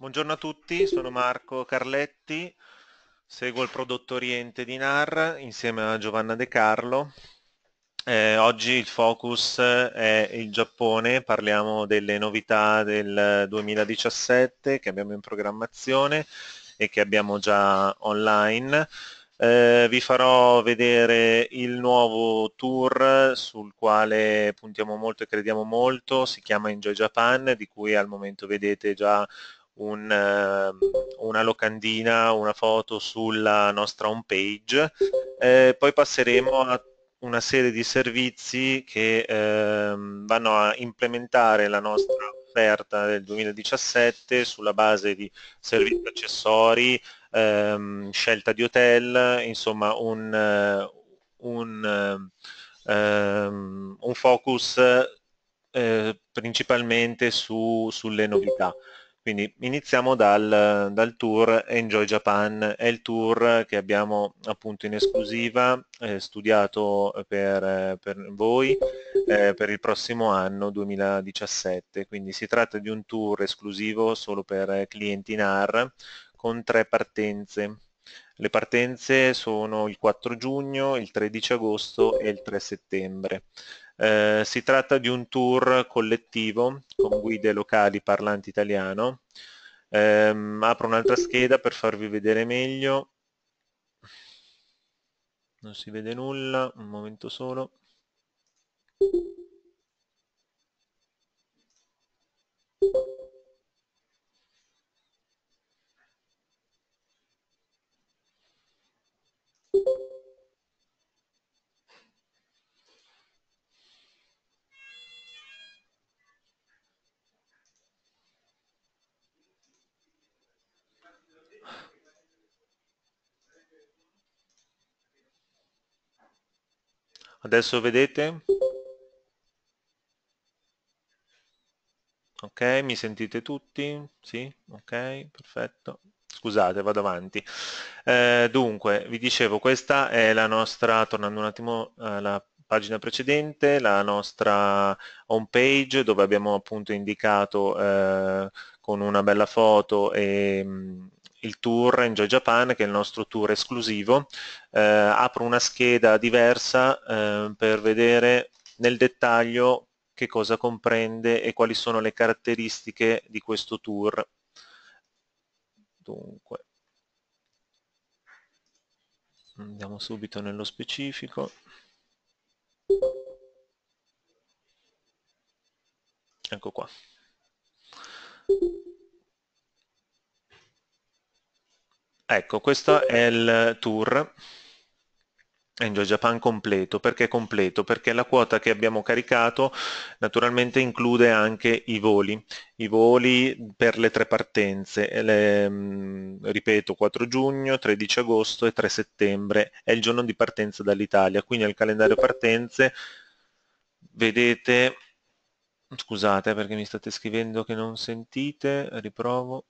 Buongiorno a tutti, sono Marco Carletti, seguo il prodotto Oriente di NAR insieme a Giovanna De Carlo. Eh, oggi il focus è il Giappone, parliamo delle novità del 2017 che abbiamo in programmazione e che abbiamo già online. Eh, vi farò vedere il nuovo tour sul quale puntiamo molto e crediamo molto, si chiama Enjoy Japan, di cui al momento vedete già un, ehm, una locandina, una foto sulla nostra home page. Eh, poi passeremo a una serie di servizi che ehm, vanno a implementare la nostra offerta del 2017 sulla base di servizi accessori, ehm, scelta di hotel, insomma un, eh, un, ehm, un focus eh, principalmente su, sulle novità. Quindi iniziamo dal, dal, tour Enjoy Japan, è il tour che abbiamo appunto in esclusiva eh, studiato per, per voi eh, per il prossimo anno 2017, quindi si tratta di un tour esclusivo solo per clienti NAR con tre partenze. Le partenze sono il 4 giugno, il 13 agosto e il 3 settembre. Eh, si tratta di un tour collettivo con guide locali parlanti italiano. Eh, apro un'altra scheda per farvi vedere meglio. Non si vede nulla, un momento solo. Thank you. adesso vedete ok mi sentite tutti sì ok perfetto scusate vado avanti eh, dunque vi dicevo questa è la nostra tornando un attimo alla eh, pagina precedente la nostra home page dove abbiamo appunto indicato eh, con una bella foto e mm, il tour Enjoy Japan, che è il nostro tour esclusivo, eh, apro una scheda diversa eh, per vedere nel dettaglio che cosa comprende e quali sono le caratteristiche di questo tour. Dunque, andiamo subito nello specifico. Ecco qua. Ecco, questo è il tour Enjoy Japan completo. Perché completo? Perché la quota che abbiamo caricato naturalmente include anche i voli. I voli per le tre partenze, le, mm, ripeto 4 giugno, 13 agosto e 3 settembre, è il giorno di partenza dall'Italia. Quindi al calendario partenze vedete, scusate perché mi state scrivendo che non sentite, riprovo.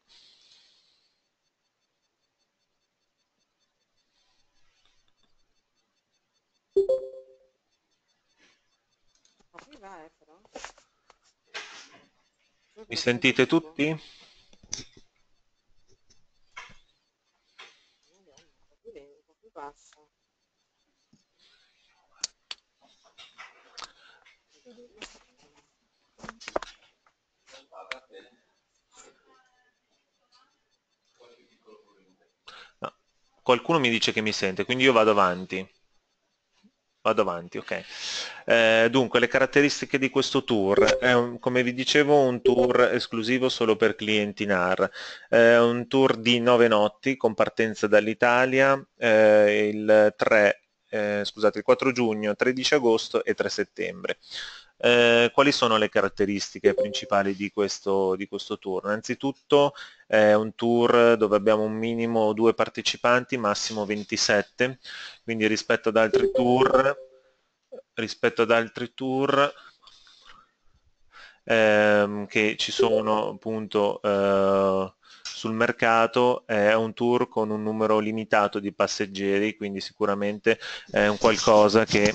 Mi sentite tutti? Qualcuno mi dice che mi sente, quindi io vado avanti vado avanti, ok. Eh, dunque, le caratteristiche di questo tour. È un, come vi dicevo, un tour esclusivo solo per clienti NAR. È un tour di nove notti con partenza dall'Italia eh, il 3, eh, scusate, il 4 giugno, 13 agosto e 3 settembre. Eh, quali sono le caratteristiche principali di questo, di questo tour? Innanzitutto è un tour dove abbiamo un minimo due partecipanti, massimo 27, quindi rispetto ad altri tour rispetto ad altri tour ehm, che ci sono appunto eh, sul mercato, è un tour con un numero limitato di passeggeri, quindi sicuramente è un qualcosa che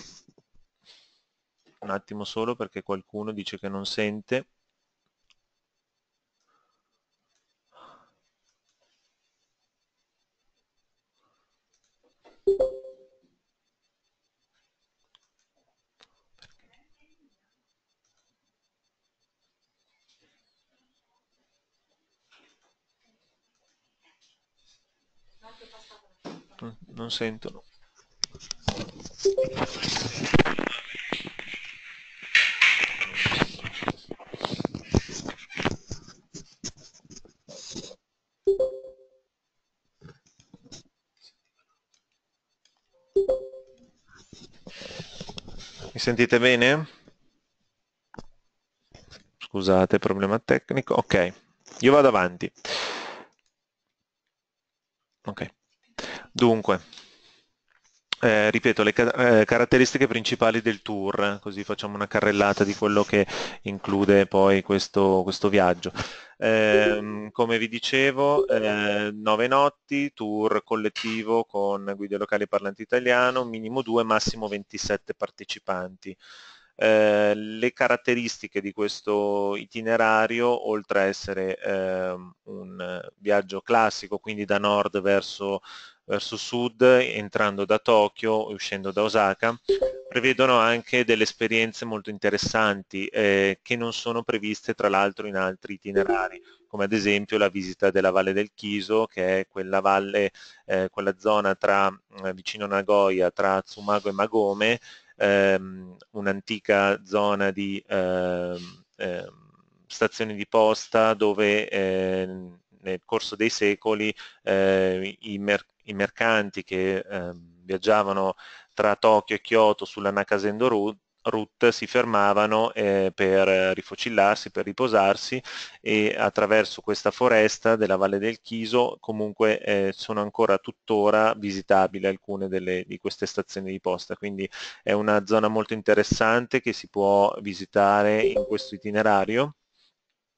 un attimo solo perché qualcuno dice che non sente. non sentono. Mi sentite bene? Scusate, problema tecnico. Ok, io vado avanti. Ok. Dunque, eh, ripeto, le ca eh, caratteristiche principali del tour, così facciamo una carrellata di quello che include poi questo, questo viaggio. Eh, come vi dicevo, eh, nove notti, tour collettivo con guide locali parlanti italiano, minimo due, massimo 27 partecipanti. Eh, le caratteristiche di questo itinerario, oltre a essere ehm, un viaggio classico, quindi da nord verso verso sud, entrando da Tokyo e uscendo da Osaka, prevedono anche delle esperienze molto interessanti eh, che non sono previste tra l'altro in altri itinerari, come ad esempio la visita della Valle del Chiso, che è quella, valle, eh, quella zona tra, eh, vicino Nagoya, tra Tsumago e Magome, ehm, un'antica zona di... Ehm, ehm, stazioni di posta dove eh, nel corso dei secoli eh, i, mer i, mercanti che eh, viaggiavano tra Tokyo e Kyoto sulla Nakasendo Route Route si fermavano eh, per rifocillarsi, per riposarsi e attraverso questa foresta della Valle del Chiso comunque eh, sono ancora tuttora visitabili alcune delle, di queste stazioni di posta, quindi è una zona molto interessante che si può visitare in questo itinerario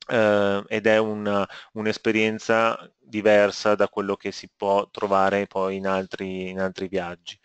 eh, ed è un'esperienza un diversa da quello che si può trovare poi in altri, in altri viaggi.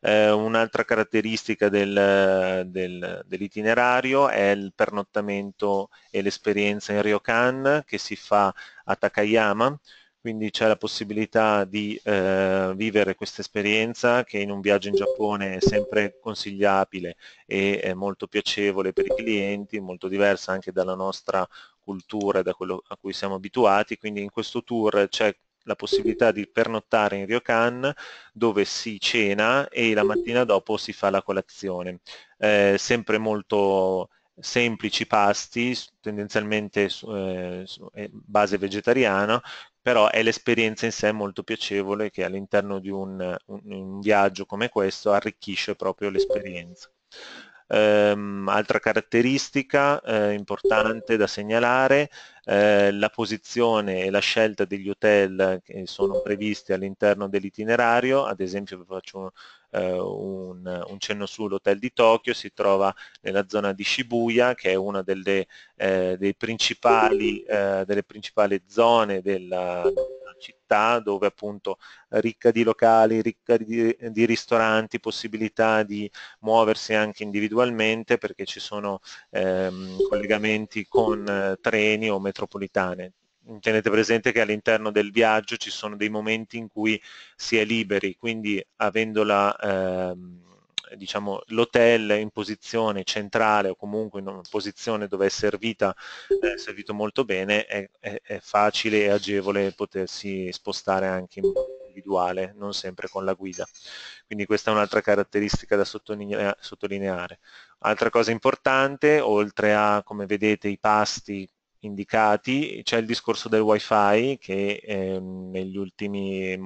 Eh, un'altra caratteristica del, del, dell'itinerario è il pernottamento e l'esperienza in Ryokan che si fa a Takayama, quindi c'è la possibilità di eh, vivere questa esperienza che in un viaggio in Giappone è sempre consigliabile e molto piacevole per i clienti, molto diversa anche dalla nostra cultura e da quello a cui siamo abituati, quindi in questo tour c'è la possibilità di pernottare in Ryokan dove si cena e la mattina dopo si fa la colazione. Eh, sempre molto semplici pasti, tendenzialmente eh, eh, base vegetariana, però è l'esperienza in sé molto piacevole che all'interno di un, un, un viaggio come questo arricchisce proprio l'esperienza. Um, altra caratteristica eh, importante da segnalare eh, la posizione e la scelta degli hotel che sono previsti all'interno dell'itinerario, ad esempio vi faccio un, eh, un, un cenno sull'hotel di Tokyo, si trova nella zona di Shibuya che è una delle, eh, principali, eh, delle principali, zone della, città dove appunto ricca di locali, ricca di, di, ristoranti, possibilità di muoversi anche individualmente perché ci sono ehm, collegamenti con eh, treni o metropolitane metropolitane. Tenete presente che all'interno del viaggio ci sono dei momenti in cui si è liberi, quindi avendo l'hotel diciamo, in posizione centrale o comunque in una posizione dove è servita, è servito molto bene, è, è, è facile e agevole potersi spostare anche in modo individuale, non sempre con la guida. Quindi questa è un'altra caratteristica da sottolineare. Altra cosa importante, oltre a, come vedete, i pasti indicati, c'è il discorso del wifi che eh, negli, ultimi,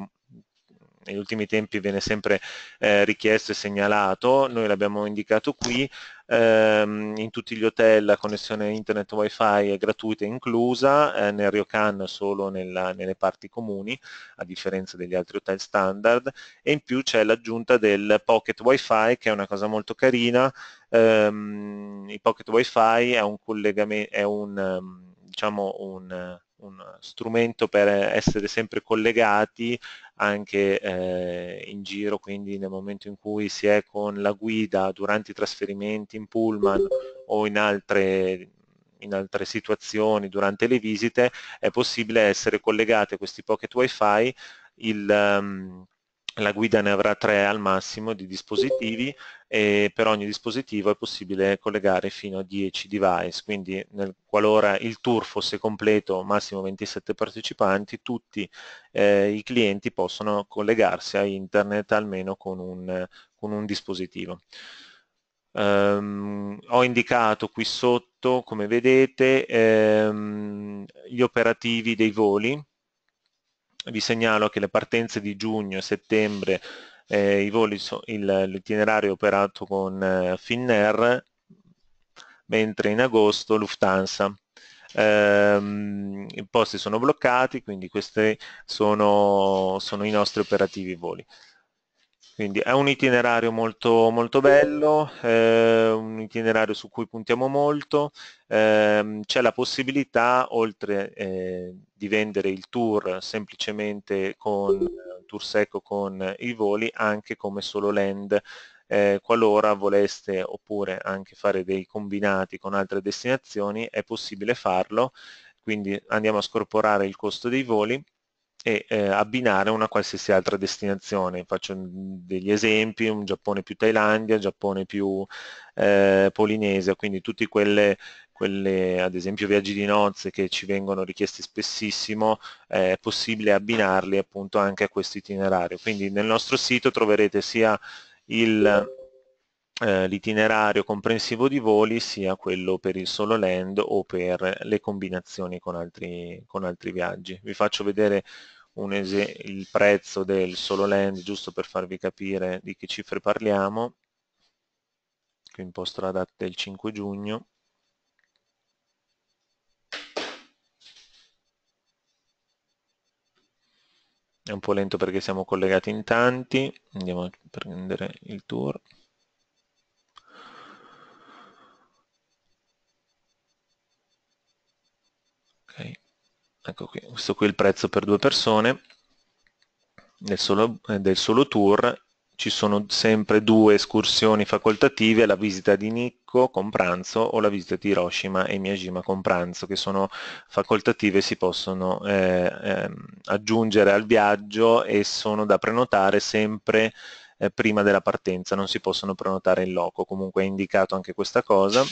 negli ultimi tempi viene sempre eh, richiesto e segnalato, noi l'abbiamo indicato qui, ehm, in tutti gli hotel la connessione internet wifi è gratuita e inclusa, eh, nel Ryokan solo nella, nelle parti comuni, a differenza degli altri hotel standard, e in più c'è l'aggiunta del pocket wifi che è una cosa molto carina, ehm, il pocket wifi è un collegamento, è un ehm, diciamo un, un, strumento per essere sempre collegati anche eh, in giro, quindi nel momento in cui si è con la guida durante i trasferimenti in pullman o in altre in altre situazioni durante le visite è possibile essere collegati a questi pocket wifi il, um, la guida ne avrà tre al massimo di dispositivi e per ogni dispositivo è possibile collegare fino a 10 device, quindi nel, qualora il tour fosse completo, massimo 27 partecipanti, tutti eh, i clienti possono collegarsi a internet almeno con un, con un dispositivo. Um, ho indicato qui sotto, come vedete, um, gli operativi dei voli, vi segnalo che le partenze di giugno e settembre eh, i voli so, l'itinerario è operato con eh, Finnair mentre in agosto Lufthansa ehm, i posti sono bloccati quindi questi sono, sono i nostri operativi voli quindi è un itinerario molto, molto bello, eh, un itinerario su cui puntiamo molto, eh, c'è la possibilità oltre eh, di vendere il tour semplicemente con eh, tour secco con i voli anche come solo land eh, qualora voleste oppure anche fare dei combinati con altre destinazioni è possibile farlo quindi andiamo a scorporare il costo dei voli e eh, abbinare una qualsiasi altra destinazione. Faccio degli esempi, un Giappone più Thailandia, Giappone più eh, Polinesia, quindi tutti quelle, quelle, ad esempio viaggi di nozze che ci vengono richiesti spessissimo, eh, è possibile abbinarli appunto anche a questo itinerario. Quindi nel nostro sito troverete sia il eh, l'itinerario comprensivo di voli sia quello per il solo land o per le combinazioni con altri, con altri viaggi. Vi faccio vedere il prezzo del solo land giusto per farvi capire di che cifre parliamo. Qui imposto la data del 5 giugno. È un po' lento perché siamo collegati in tanti, andiamo a prendere il tour. ecco qui, questo qui è il prezzo per due persone, del solo, eh, del solo tour ci sono sempre due escursioni facoltative, la visita di Nikko con pranzo o la visita di Hiroshima e Miyajima con pranzo, che sono facoltative si possono eh, eh, aggiungere al viaggio e sono da prenotare sempre eh, prima della partenza, non si possono prenotare in loco, comunque è indicato anche questa cosa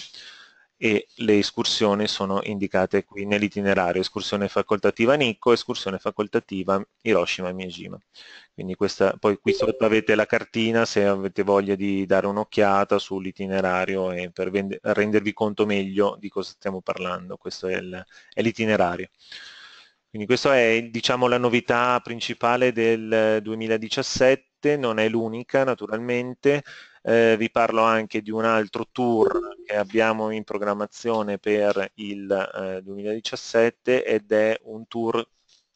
e le escursioni sono indicate qui nell'itinerario, escursione facoltativa Nikko, escursione facoltativa Hiroshima e Miyajima. Quindi questa, poi qui sotto avete la cartina se avete voglia di dare un'occhiata sull'itinerario e per rendervi conto meglio di cosa stiamo parlando, questo è l'itinerario. Quindi questa è diciamo, la novità principale del 2017, non è l'unica naturalmente, eh, vi parlo anche di un altro tour che abbiamo in programmazione per il eh, 2017 ed è un tour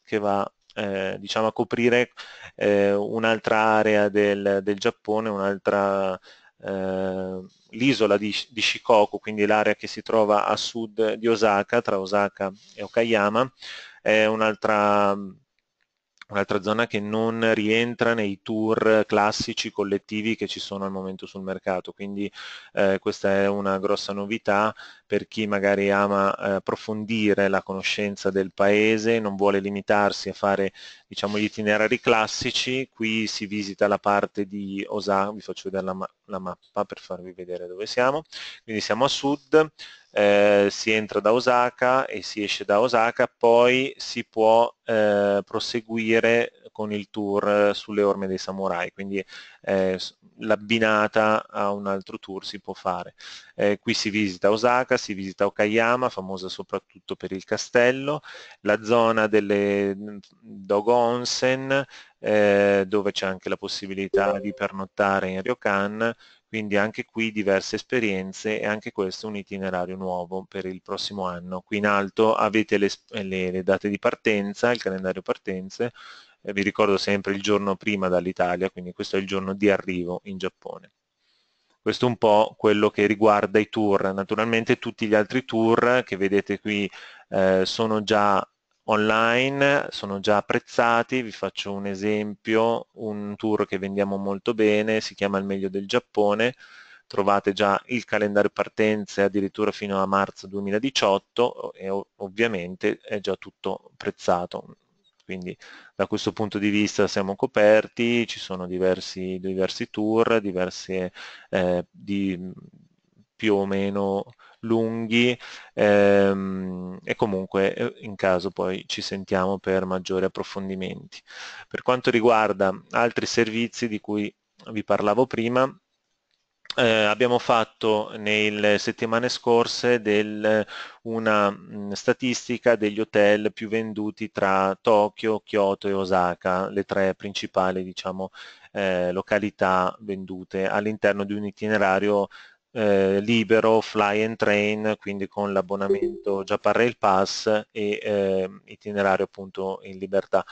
che va eh, diciamo a coprire eh, un'altra area del, del Giappone, un'altra eh, l'isola di, di, Shikoku, quindi l'area che si trova a sud di Osaka, tra Osaka e Okayama, è un'altra un'altra zona che non rientra nei tour classici collettivi che ci sono al momento sul mercato, quindi eh, questa è una grossa novità per chi magari ama eh, approfondire la conoscenza del paese, non vuole limitarsi a fare diciamo, gli itinerari classici, qui si visita la parte di Osaka, vi faccio vedere la, ma la mappa per farvi vedere dove siamo, quindi siamo a sud, eh, si entra da Osaka e si esce da Osaka, poi si può eh, proseguire con il tour eh, sulle orme dei samurai, quindi eh, l'abbinata a un altro tour si può fare. Eh, qui si visita Osaka, si visita Okayama, famosa soprattutto per il castello, la zona delle mm, Dogonsen, eh, dove c'è anche la possibilità di pernottare in Ryokan, quindi anche qui diverse esperienze e anche questo è un itinerario nuovo per il prossimo anno. Qui in alto avete le, le, le date di partenza, il calendario partenze, vi ricordo sempre il giorno prima dall'Italia, quindi questo è il giorno di arrivo in Giappone. Questo è un po' quello che riguarda i tour, naturalmente tutti gli altri tour che vedete qui eh, sono già online, sono già apprezzati, vi faccio un esempio, un tour che vendiamo molto bene, si chiama Il meglio del Giappone, trovate già il calendario partenze addirittura fino a marzo 2018 e ovviamente è già tutto prezzato, quindi da questo punto di vista siamo coperti, ci sono diversi, diversi tour, diversi eh, di, mm, più o meno lunghi ehm, e comunque eh, in caso poi ci sentiamo per maggiori approfondimenti. Per quanto riguarda altri servizi di cui vi parlavo prima, eh, abbiamo fatto nelle settimane scorse del, una mh, mm, statistica degli hotel più venduti tra Tokyo, Kyoto e Osaka, le tre principali diciamo, eh, località vendute all'interno di un itinerario eh, libero, fly and train, quindi con l'abbonamento Japan Rail Pass e ehm, itinerario appunto in libertà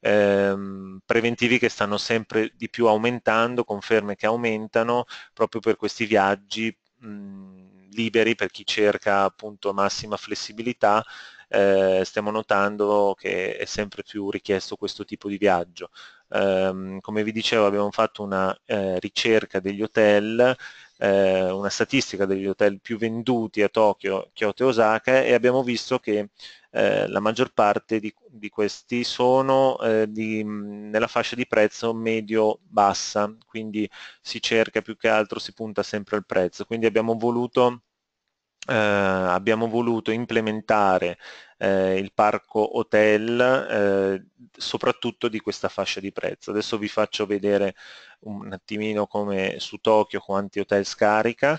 ehm, preventivi che stanno sempre di più aumentando, conferme che aumentano proprio per questi viaggi mh, liberi per chi cerca appunto massima flessibilità eh, stiamo notando che è sempre più richiesto questo tipo di viaggio. Eh, come vi dicevo abbiamo fatto una eh, ricerca degli hotel eh, una statistica degli hotel più venduti a Tokyo, Kyoto e Osaka e abbiamo visto che eh, la maggior parte di, di questi sono eh, di, nella fascia di prezzo medio-bassa, quindi si cerca più che altro, si punta sempre al prezzo. Quindi abbiamo voluto, eh, abbiamo voluto implementare eh, il parco hotel, eh, soprattutto di questa fascia di prezzo. Adesso vi faccio vedere un attimino come su Tokyo quanti hotel scarica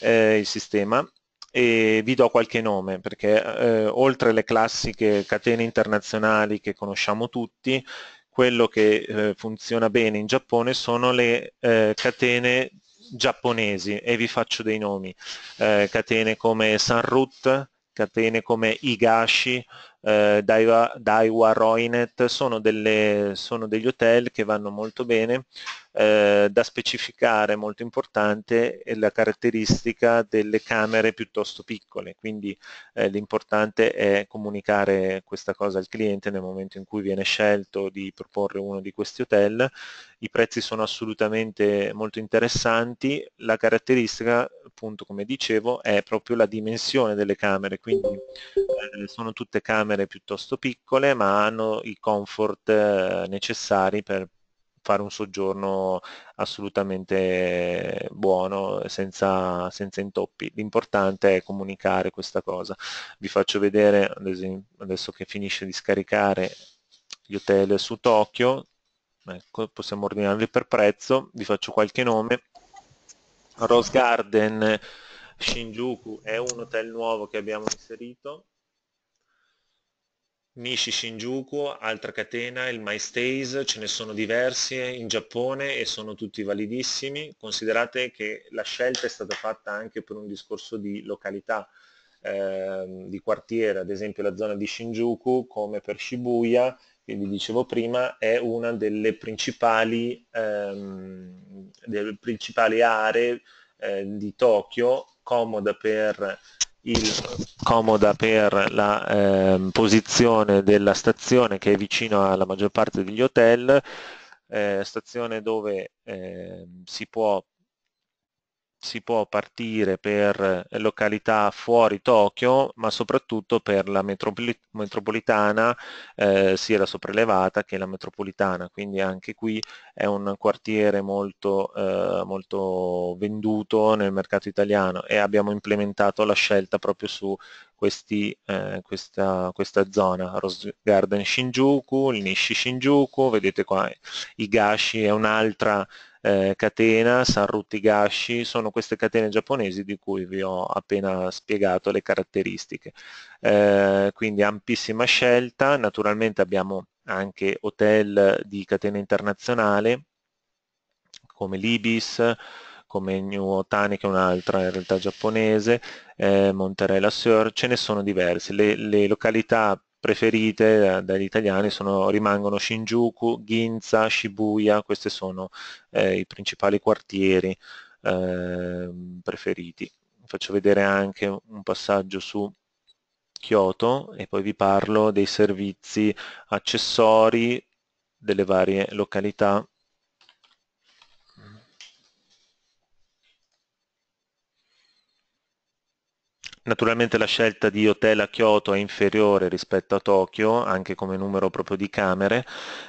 eh, il sistema e vi do qualche nome perché eh, oltre le classiche catene internazionali che conosciamo tutti quello che eh, funziona bene in Giappone sono le eh, catene giapponesi e vi faccio dei nomi eh, catene come Sanrut catene come Igashi, eh, Daiwa, Daiwa Roinet, sono, delle, sono degli hotel che vanno molto bene eh, da specificare molto importante è la caratteristica delle camere piuttosto piccole, quindi eh, l'importante è comunicare questa cosa al cliente nel momento in cui viene scelto di proporre uno di questi hotel, i prezzi sono assolutamente molto interessanti, la caratteristica appunto come dicevo è proprio la dimensione delle camere, quindi eh, sono tutte camere piuttosto piccole ma hanno i comfort eh, necessari per fare un soggiorno assolutamente buono, senza, senza intoppi. L'importante è comunicare questa cosa. Vi faccio vedere, adesso che finisce di scaricare gli hotel su Tokyo, ecco, possiamo ordinarli per prezzo, vi faccio qualche nome. Rose Garden Shinjuku è un hotel nuovo che abbiamo inserito Mishi Shinjuku, altra catena, il My Stays, ce ne sono diversi in Giappone e sono tutti validissimi. Considerate che la scelta è stata fatta anche per un discorso di località, eh, di quartiere, ad esempio la zona di Shinjuku, come per Shibuya, che vi dicevo prima, è una delle principali, ehm, delle principali aree eh, di Tokyo, comoda per il, comoda per la eh, posizione della stazione che è vicino alla maggior parte degli hotel, eh, stazione dove ehm, si può si può partire per eh, località fuori Tokyo, ma soprattutto per la metropolitana, eh, sia la sopraelevata che la metropolitana, quindi anche qui è un quartiere molto, eh, molto venduto nel mercato italiano e abbiamo implementato la scelta proprio su questi, eh, questa, questa, zona, Rose Garden Shinjuku, il Nishi Shinjuku, vedete qua Igashi è un'altra eh, Catena, Sanrutti Gashi, sono queste catene giapponesi di cui vi ho appena spiegato le caratteristiche. Eh, quindi ampissima scelta, naturalmente abbiamo anche hotel di catena internazionale come l'Ibis, come New Otani che è un'altra in realtà giapponese, eh, Monterella Sur, ce ne sono diverse. Le, le località preferite dagli italiani sono, rimangono Shinjuku, Ginza, Shibuya, questi sono eh, i principali quartieri eh, preferiti. Faccio vedere anche un passaggio su Kyoto e poi vi parlo dei servizi accessori delle varie località Naturalmente la scelta di hotel a Kyoto è inferiore rispetto a Tokyo, anche come numero proprio di camere.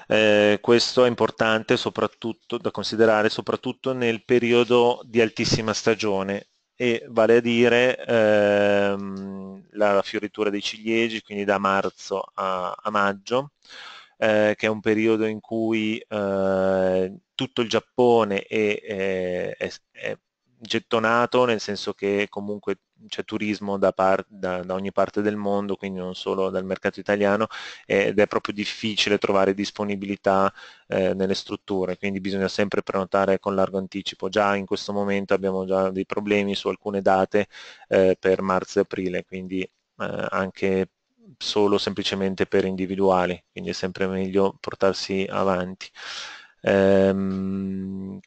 Eh, questo è importante soprattutto da considerare soprattutto nel periodo di altissima stagione e vale a dire ehm, la fioritura dei ciliegi, quindi da marzo a, a maggio, eh, che è un periodo in cui eh, tutto il Giappone è, è, è, è gettonato nel senso che comunque c'è turismo da, par- da, da, ogni parte del mondo, quindi non solo dal mercato italiano, ed è proprio difficile trovare disponibilità eh, nelle strutture, quindi bisogna sempre prenotare con largo anticipo. Già in questo momento abbiamo già dei problemi su alcune date eh, per marzo e aprile, quindi eh, anche solo semplicemente per individuali, quindi è sempre meglio portarsi avanti. Ehm,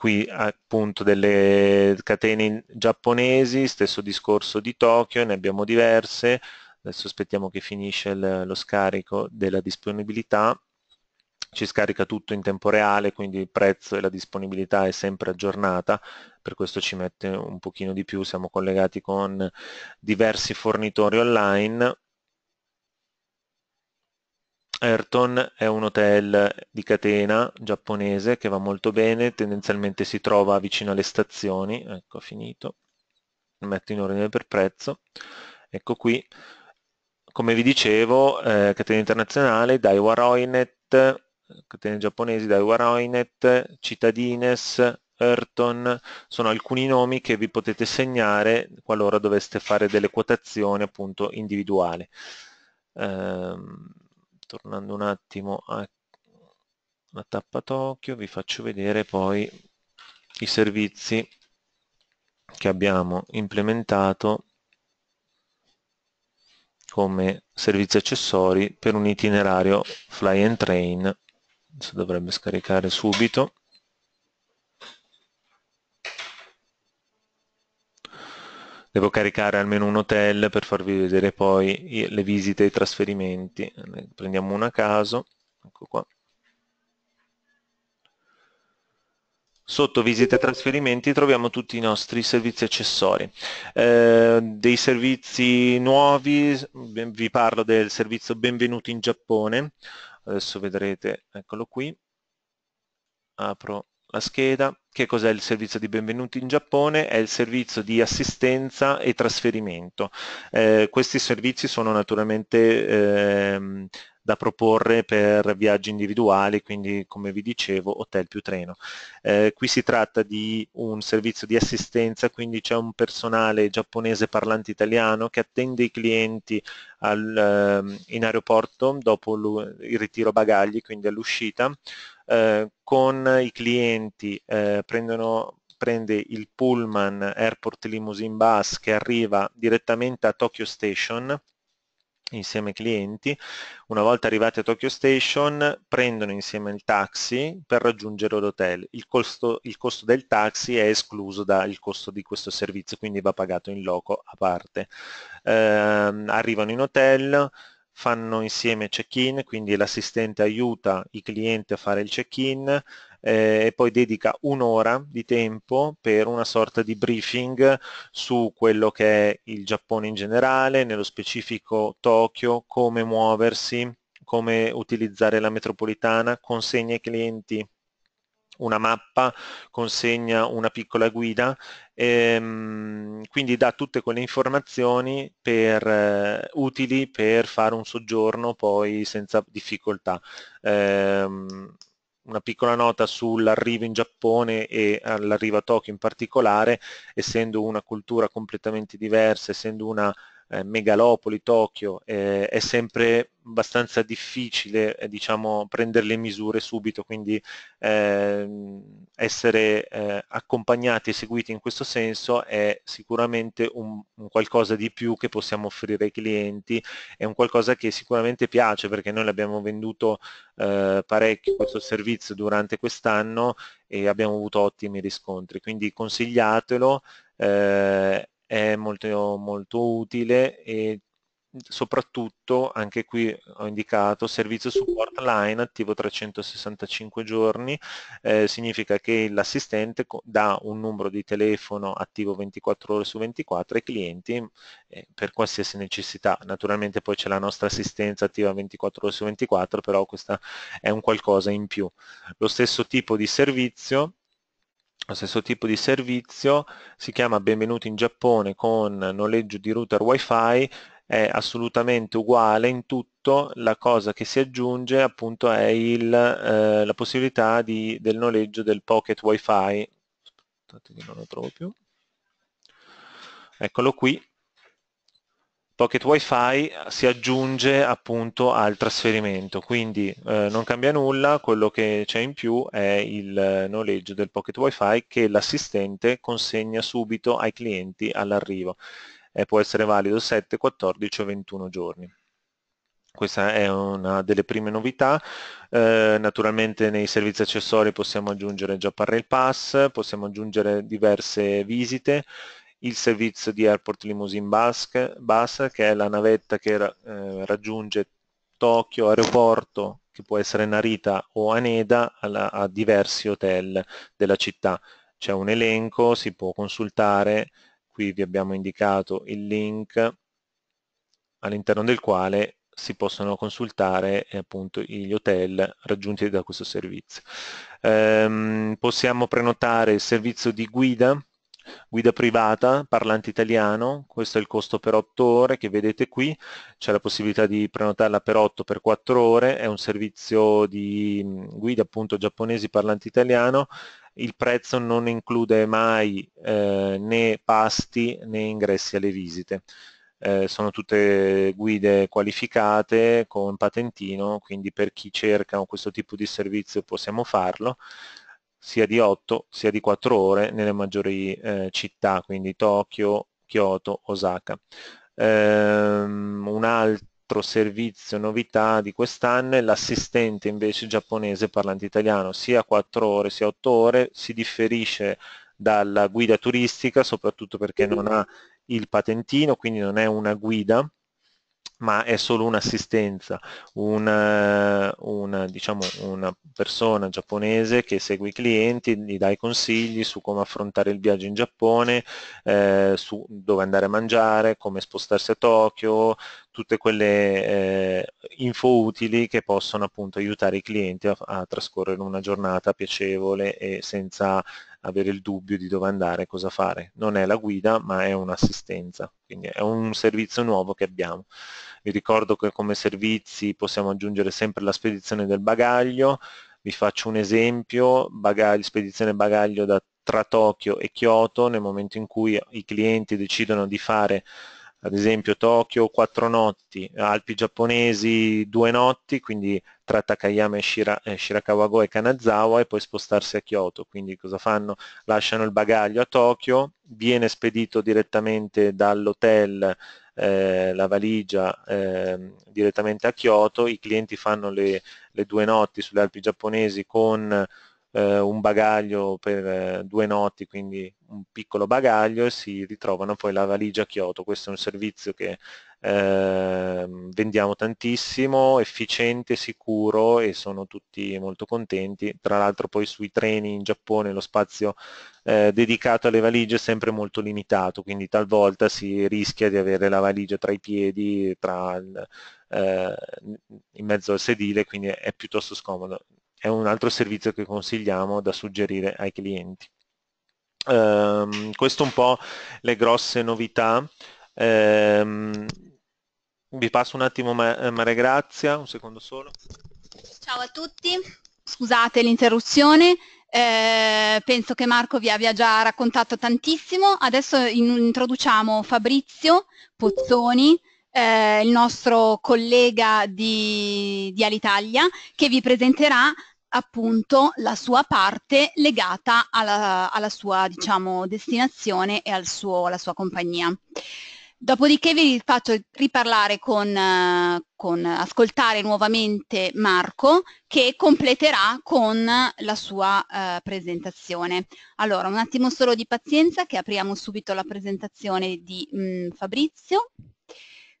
qui appunto delle catene giapponesi, stesso discorso di Tokyo, ne abbiamo diverse, adesso aspettiamo che finisce il, lo scarico della disponibilità, ci scarica tutto in tempo reale, quindi il prezzo e la disponibilità è sempre aggiornata, per questo ci mette un pochino di più, siamo collegati con diversi fornitori online, Ayrton è un hotel di catena giapponese che va molto bene, tendenzialmente si trova vicino alle stazioni, ecco finito, metto in ordine per prezzo, ecco qui, come vi dicevo, eh, catena internazionale, Daiwa Roinet, catene giapponesi, Daiwa Roinet, Cittadines, Ayrton, sono alcuni nomi che vi potete segnare qualora doveste fare delle quotazioni appunto individuali. Ehm, tornando un attimo alla tappa Tokyo vi faccio vedere poi i servizi che abbiamo implementato come servizi accessori per un itinerario fly and train adesso dovrebbe scaricare subito devo caricare almeno un hotel per farvi vedere poi le visite e i trasferimenti. prendiamo una a caso, ecco qua. Sotto visite e trasferimenti troviamo tutti i nostri servizi accessori. Eh, dei servizi nuovi, vi parlo del servizio Benvenuti in Giappone, adesso vedrete, eccolo qui, apro la scheda, che cos'è il servizio di benvenuti in Giappone? È il servizio di assistenza e trasferimento. Eh, questi servizi sono naturalmente ehm, da proporre per viaggi individuali, quindi come vi dicevo hotel più treno. Eh, qui si tratta di un servizio di assistenza, quindi c'è un personale giapponese parlante italiano che attende i clienti al, eh, in aeroporto dopo il ritiro bagagli, quindi all'uscita, eh, con i clienti, eh, prendono, prende il pullman Airport Limousine Bus che arriva direttamente a Tokyo Station insieme ai clienti, una volta arrivati a Tokyo Station prendono insieme il taxi per raggiungere l'hotel. Il costo, il costo del taxi è escluso dal costo di questo servizio, quindi va pagato in loco a parte. Eh, arrivano in hotel, fanno insieme check-in, quindi l'assistente aiuta i clienti a fare il check-in eh, e poi dedica un'ora di tempo per una sorta di briefing su quello che è il Giappone in generale, nello specifico Tokyo, come muoversi, come utilizzare la metropolitana, consegna ai clienti una mappa, consegna una piccola guida, ehm, quindi dà tutte quelle informazioni per, eh, utili per fare un soggiorno poi senza difficoltà. Ehm, una piccola nota sull'arrivo in Giappone e all'arrivo eh, a Tokyo in particolare, essendo una cultura completamente diversa, essendo una eh, megalopoli, Tokyo, eh, è sempre abbastanza difficile eh, diciamo, prendere le misure subito, quindi ehm, essere eh, accompagnati e seguiti in questo senso è sicuramente un, un, qualcosa di più che possiamo offrire ai clienti, è un qualcosa che sicuramente piace perché noi l'abbiamo venduto eh, parecchio questo servizio durante quest'anno e abbiamo avuto ottimi riscontri, quindi consigliatelo. Eh, è molto, molto utile e soprattutto anche qui ho indicato servizio support line attivo 365 giorni eh, significa che l'assistente dà un numero di telefono attivo 24 ore su 24 ai clienti eh, per qualsiasi necessità naturalmente poi c'è la nostra assistenza attiva 24 ore su 24 però questa è un qualcosa in più lo stesso tipo di servizio lo stesso tipo di servizio, si chiama Benvenuti in Giappone con noleggio di router Wi-Fi, è assolutamente uguale in tutto, la cosa che si aggiunge appunto è il, eh, la possibilità di, del noleggio del pocket wifi, aspettate che non lo trovo più, eccolo qui, Pocket WiFi si aggiunge appunto al trasferimento, quindi eh, non cambia nulla, quello che c'è in più è il eh, noleggio del Pocket WiFi che l'assistente consegna subito ai clienti all'arrivo e può essere valido 7, 14 o 21 giorni. Questa è una delle prime novità, eh, naturalmente nei servizi accessori possiamo aggiungere già Parrail Pass, possiamo aggiungere diverse visite, il servizio di Airport Limousine Bus, Bus che è la navetta che eh, raggiunge Tokyo, aeroporto, che può essere Narita o Aneda, alla, a diversi hotel della città. C'è un elenco, si può consultare, qui vi abbiamo indicato il link all'interno del quale si possono consultare eh, appunto gli hotel raggiunti da questo servizio. Ehm, possiamo prenotare il servizio di guida guida privata, parlante italiano, questo è il costo per 8 ore che vedete qui, c'è la possibilità di prenotarla per 8 per 4 ore, è un servizio di mm, guida appunto giapponesi parlante italiano, il prezzo non include mai eh, né pasti né ingressi alle visite. Eh, sono tutte guide qualificate con patentino, quindi per chi cerca questo tipo di servizio possiamo farlo sia di 8 sia di 4 ore nelle maggiori eh, città, quindi Tokyo, Kyoto, Osaka. Ehm, un altro servizio, novità di quest'anno è l'assistente invece giapponese parlante italiano, sia 4 ore sia 8 ore, si differisce dalla guida turistica, soprattutto perché non ha il patentino, quindi non è una guida, ma è solo un'assistenza, una, eh, una, diciamo, una, persona giapponese che segue i clienti, gli dà i consigli su come affrontare il viaggio in Giappone, eh, su dove andare a mangiare, come spostarsi a Tokyo, tutte quelle eh, info utili che possono appunto aiutare i clienti a, a trascorrere una giornata piacevole e senza avere il dubbio di dove andare e cosa fare. Non è la guida ma è un'assistenza, quindi è un servizio nuovo che abbiamo vi ricordo che come servizi possiamo aggiungere sempre la spedizione del bagaglio, vi faccio un esempio, bagaglio, spedizione bagaglio da, tra Tokyo e Kyoto, nel momento in cui i clienti decidono di fare ad esempio Tokyo 4 notti, Alpi giapponesi 2 notti, quindi tra Takayama e, Shira, eh, Shirakawago e Kanazawa e poi spostarsi a Kyoto. Quindi cosa fanno? Lasciano il bagaglio a Tokyo, viene spedito direttamente dall'hotel eh, la valigia eh, direttamente a Kyoto, i clienti fanno le, le due notti sulle Alpi giapponesi con eh, un bagaglio per eh, due notti, quindi un piccolo bagaglio e si ritrovano poi la valigia a Kyoto. Questo è un servizio che eh, vendiamo tantissimo, efficiente, sicuro e sono tutti molto contenti. Tra l'altro poi sui treni in Giappone lo spazio eh, dedicato alle valigie è sempre molto limitato, quindi talvolta si rischia di avere la valigia tra i piedi, tra il, eh, in mezzo al sedile, quindi è piuttosto scomodo è un altro servizio che consigliamo da suggerire ai clienti. Um, questo un po' le grosse novità. Um, vi passo un attimo Ma eh, Maria Grazia, un secondo solo. Ciao a tutti, scusate l'interruzione. Eh, penso che Marco vi abbia già raccontato tantissimo. Adesso in introduciamo Fabrizio Pozzoni, eh, il nostro collega di, di Alitalia, che vi presenterà appunto la sua parte legata alla, alla sua diciamo, destinazione e al suo, alla sua compagnia. Dopodiché vi faccio riparlare con, con ascoltare nuovamente Marco che completerà con la sua eh, presentazione. Allora, un attimo solo di pazienza che apriamo subito la presentazione di mh, mm, Fabrizio,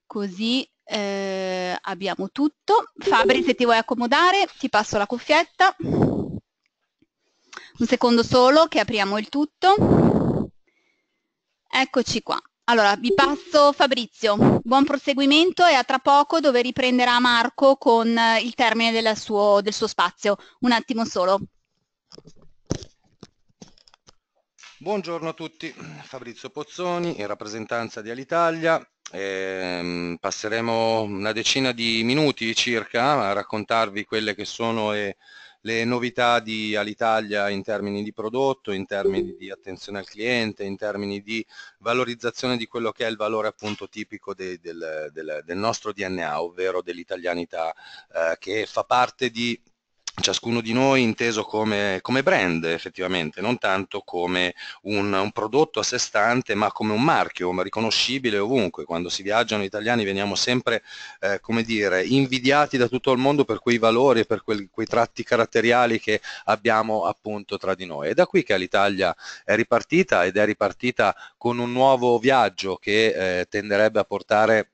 così eh, abbiamo tutto. Fabri, se ti vuoi accomodare, ti passo la cuffietta. Un secondo solo che apriamo il tutto. Eccoci qua. Allora, vi passo Fabrizio, buon proseguimento e a tra poco dove riprenderà Marco con eh, il termine del suo, del suo spazio. Un attimo solo. Buongiorno a tutti, Fabrizio Pozzoni in rappresentanza di Alitalia eh, passeremo una decina di minuti circa a raccontarvi quelle che sono le, eh, le novità di Alitalia in termini di prodotto, in termini di attenzione al cliente, in termini di valorizzazione di quello che è il valore appunto tipico de, del, del, del, nostro DNA, ovvero dell'italianità eh, che fa parte di ciascuno di noi inteso come, come, brand effettivamente, non tanto come un, un, prodotto a sé stante ma come un marchio riconoscibile ovunque, quando si viaggiano noi italiani veniamo sempre eh, come dire, invidiati da tutto il mondo per quei valori e per quel, quei tratti caratteriali che abbiamo appunto tra di noi. È da qui che l'Italia è ripartita ed è ripartita con un nuovo viaggio che eh, tenderebbe a portare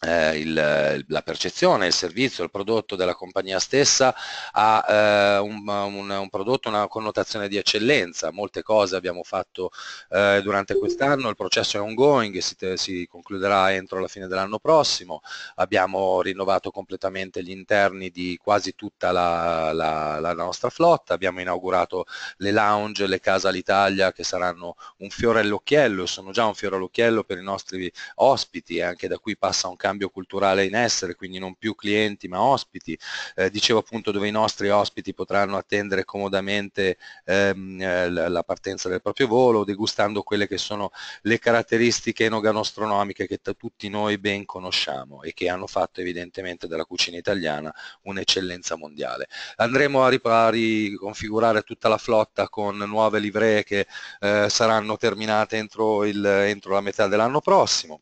eh, il, la percezione, il servizio, il prodotto della compagnia stessa ha eh, un, un, un, prodotto, una connotazione di eccellenza, molte cose abbiamo fatto eh, durante quest'anno, il processo è ongoing, si, si concluderà entro la fine dell'anno prossimo, abbiamo rinnovato completamente gli interni di quasi tutta la, la, la nostra flotta, abbiamo inaugurato le lounge, le case all'Italia che saranno un fiore all'occhiello, sono già un fiore all'occhiello per i nostri ospiti e anche da qui passa un scambio culturale in essere, quindi non più clienti ma ospiti. Eh, dicevo appunto dove i nostri ospiti potranno attendere comodamente ehm, eh, la partenza del proprio volo, degustando quelle che sono le caratteristiche enogastronomiche che tutti noi ben conosciamo e che hanno fatto evidentemente della cucina italiana un'eccellenza mondiale. Andremo a, a riconfigurare tutta la flotta con nuove livree che eh, saranno terminate entro, il, entro la metà dell'anno prossimo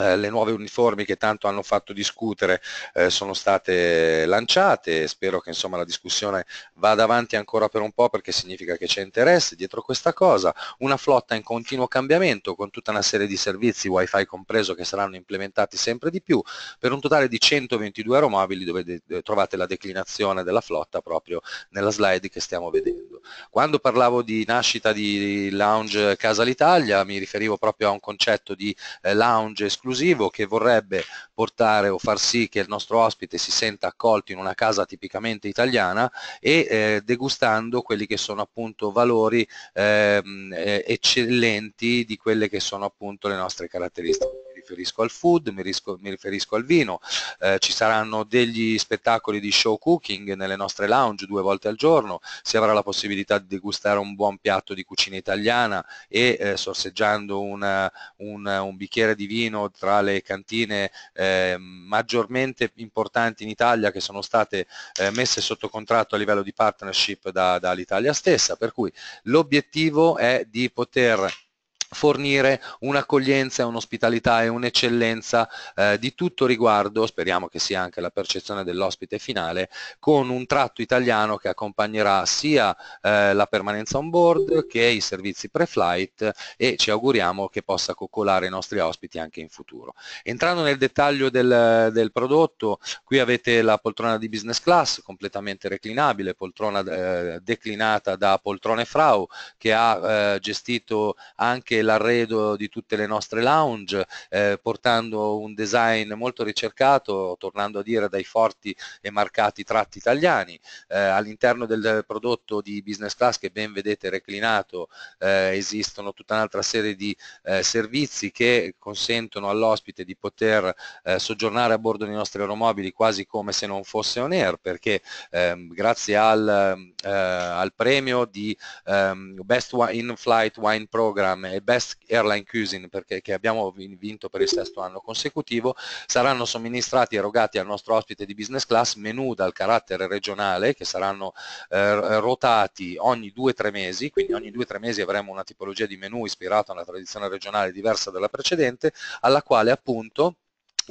eh, le nuove uniformi che tanto hanno fatto discutere eh, sono state lanciate e spero che insomma, la discussione vada avanti ancora per un po' perché significa che c'è interesse dietro questa cosa, una flotta in continuo cambiamento con tutta una serie di servizi wifi compreso che saranno implementati sempre di più, per un totale di 122 aeromobili dove trovate la declinazione della flotta proprio nella slide che stiamo vedendo. Quando parlavo di nascita di lounge Casa l'Italia mi riferivo proprio a un concetto di eh, lounge esclusivo esclusivo che vorrebbe portare o far sì che il nostro ospite si senta accolto in una casa tipicamente italiana e eh, degustando quelli che sono appunto valori ehm, eh, eccellenti di quelle che sono appunto le nostre caratteristiche riferisco al food, mi, risco, mi riferisco al vino, eh, ci saranno degli spettacoli di show cooking nelle nostre lounge due volte al giorno, si avrà la possibilità di degustare un buon piatto di cucina italiana e eh, sorseggiando una, un, un, bicchiere di vino tra le cantine eh, maggiormente importanti in Italia che sono state eh, messe sotto contratto a livello di partnership dall'Italia da stessa, per cui l'obiettivo è di poter fornire un'accoglienza un'ospitalità e un'eccellenza eh, di tutto riguardo, speriamo che sia anche la percezione dell'ospite finale, con un tratto italiano che accompagnerà sia eh, la permanenza on board che i servizi pre-flight e ci auguriamo che possa coccolare i nostri ospiti anche in futuro. Entrando nel dettaglio del, del prodotto, qui avete la poltrona di business class completamente reclinabile, poltrona eh, declinata da Poltrone Frau che ha eh, gestito anche l'arredo di tutte le nostre lounge, eh, portando un design molto ricercato, tornando a dire dai forti e marcati tratti italiani. Eh, all'interno del prodotto di business class che ben vedete reclinato eh, esistono tutta un'altra serie di eh, servizi che consentono all'ospite di poter eh, soggiornare a bordo dei nostri aeromobili quasi come se non fosse on air, perché ehm, grazie al, eh, al premio di ehm, Best in Flight Wine Program e Best Airline Cuisine perché, che abbiamo vinto per il sesto anno consecutivo, saranno somministrati e erogati al nostro ospite di business class menù dal carattere regionale che saranno eh, rotati ogni due o tre mesi, quindi ogni due o tre mesi avremo una tipologia di menù ispirata a una tradizione regionale diversa dalla precedente, alla quale appunto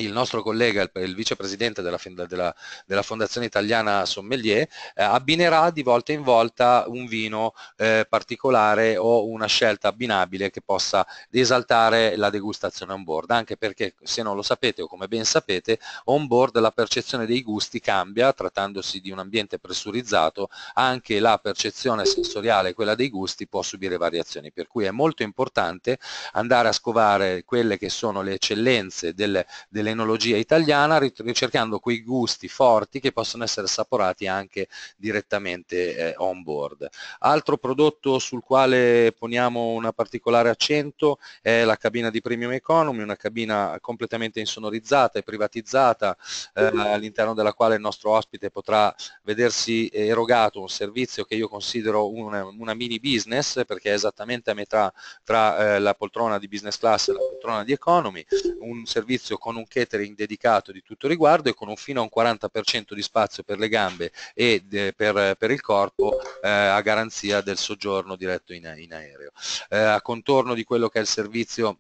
il nostro collega, il, vicepresidente della, della, della Fondazione Italiana Sommelier, eh, abbinerà di volta in volta un vino eh, particolare o una scelta abbinabile che possa esaltare la degustazione on board, anche perché se non lo sapete o come ben sapete, on board la percezione dei gusti cambia, trattandosi di un ambiente pressurizzato, anche la percezione sensoriale, quella dei gusti, può subire variazioni, per cui è molto importante andare a scovare quelle che sono le eccellenze delle, delle dell'enologia italiana ricercando quei gusti forti che possono essere assaporati anche direttamente eh, on board. Altro prodotto sul quale poniamo un particolare accento è la cabina di Premium Economy, una cabina completamente insonorizzata e privatizzata eh, all'interno della quale il nostro ospite potrà vedersi erogato un servizio che io considero una, una mini business perché è esattamente a metà tra eh, la poltrona di business class e la poltrona di economy, un servizio con un catering dedicato di tutto riguardo e con un fino a un 40% di spazio per le gambe e de, eh, per, per, il corpo eh, a garanzia del soggiorno diretto in, in aereo. Eh, a contorno di quello che è il servizio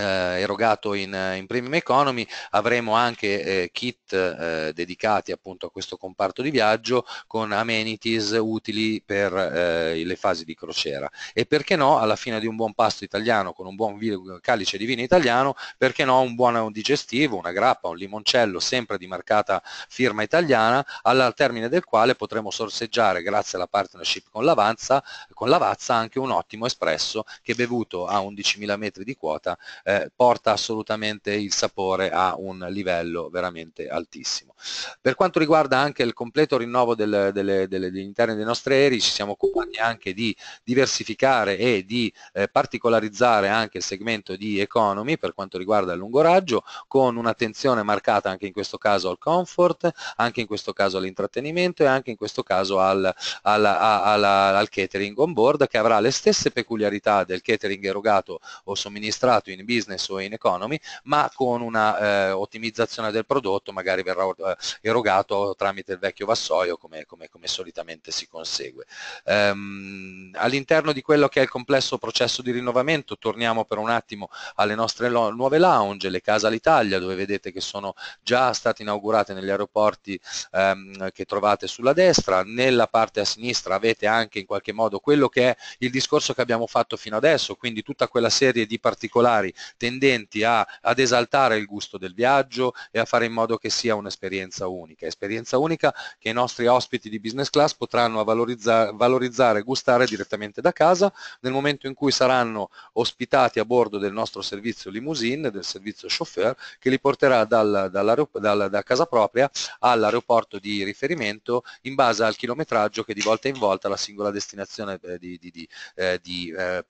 eh, erogato in, in, premium economy, avremo anche eh, kit eh, dedicati appunto a questo comparto di viaggio con amenities utili per eh, le fasi di crociera e perché no alla fine di un buon pasto italiano con un buon calice di vino italiano, perché no un buon digestivo, una grappa, un limoncello sempre di marcata firma italiana al termine del quale potremo sorseggiare grazie alla partnership con l'avanza con Lavazza anche un ottimo espresso che bevuto a 11.000 metri di quota eh, porta assolutamente il sapore a un livello veramente altissimo. Per quanto riguarda anche il completo rinnovo del, delle, delle, degli interni dei nostri aerei, ci siamo occupati anche di diversificare e di eh, particolarizzare anche il segmento di economy per quanto riguarda il lungo raggio, con un'attenzione marcata anche in questo caso al comfort, anche in questo caso all'intrattenimento e anche in questo caso al, al, al, al catering on board che avrà le stesse peculiarità del catering erogato o somministrato in business o in economy, ma con una eh, ottimizzazione del prodotto magari verrà eh, erogato tramite il vecchio vassoio come, come, come solitamente si consegue. Um, All'interno di quello che è il complesso processo di rinnovamento, torniamo per un attimo alle nostre nuove lounge, le Casa all'Italia, dove vedete che sono già state inaugurate negli aeroporti ehm, che trovate sulla destra, nella parte a sinistra avete anche in qualche modo quello che è il discorso che abbiamo fatto fino adesso, quindi tutta quella serie di particolari tendenti a, ad esaltare il gusto del viaggio e a fare in modo che sia un'esperienza unica, esperienza unica che i nostri ospiti di business class potranno valorizzare, valorizzare e gustare direttamente da casa nel momento in cui saranno ospitati a bordo del nostro servizio limousine, del servizio chauffeur, che li porterà dal, dal, da casa propria all'aeroporto di riferimento in base al chilometraggio che di volta in volta la singola destinazione eh, di, di, di, eh, di eh,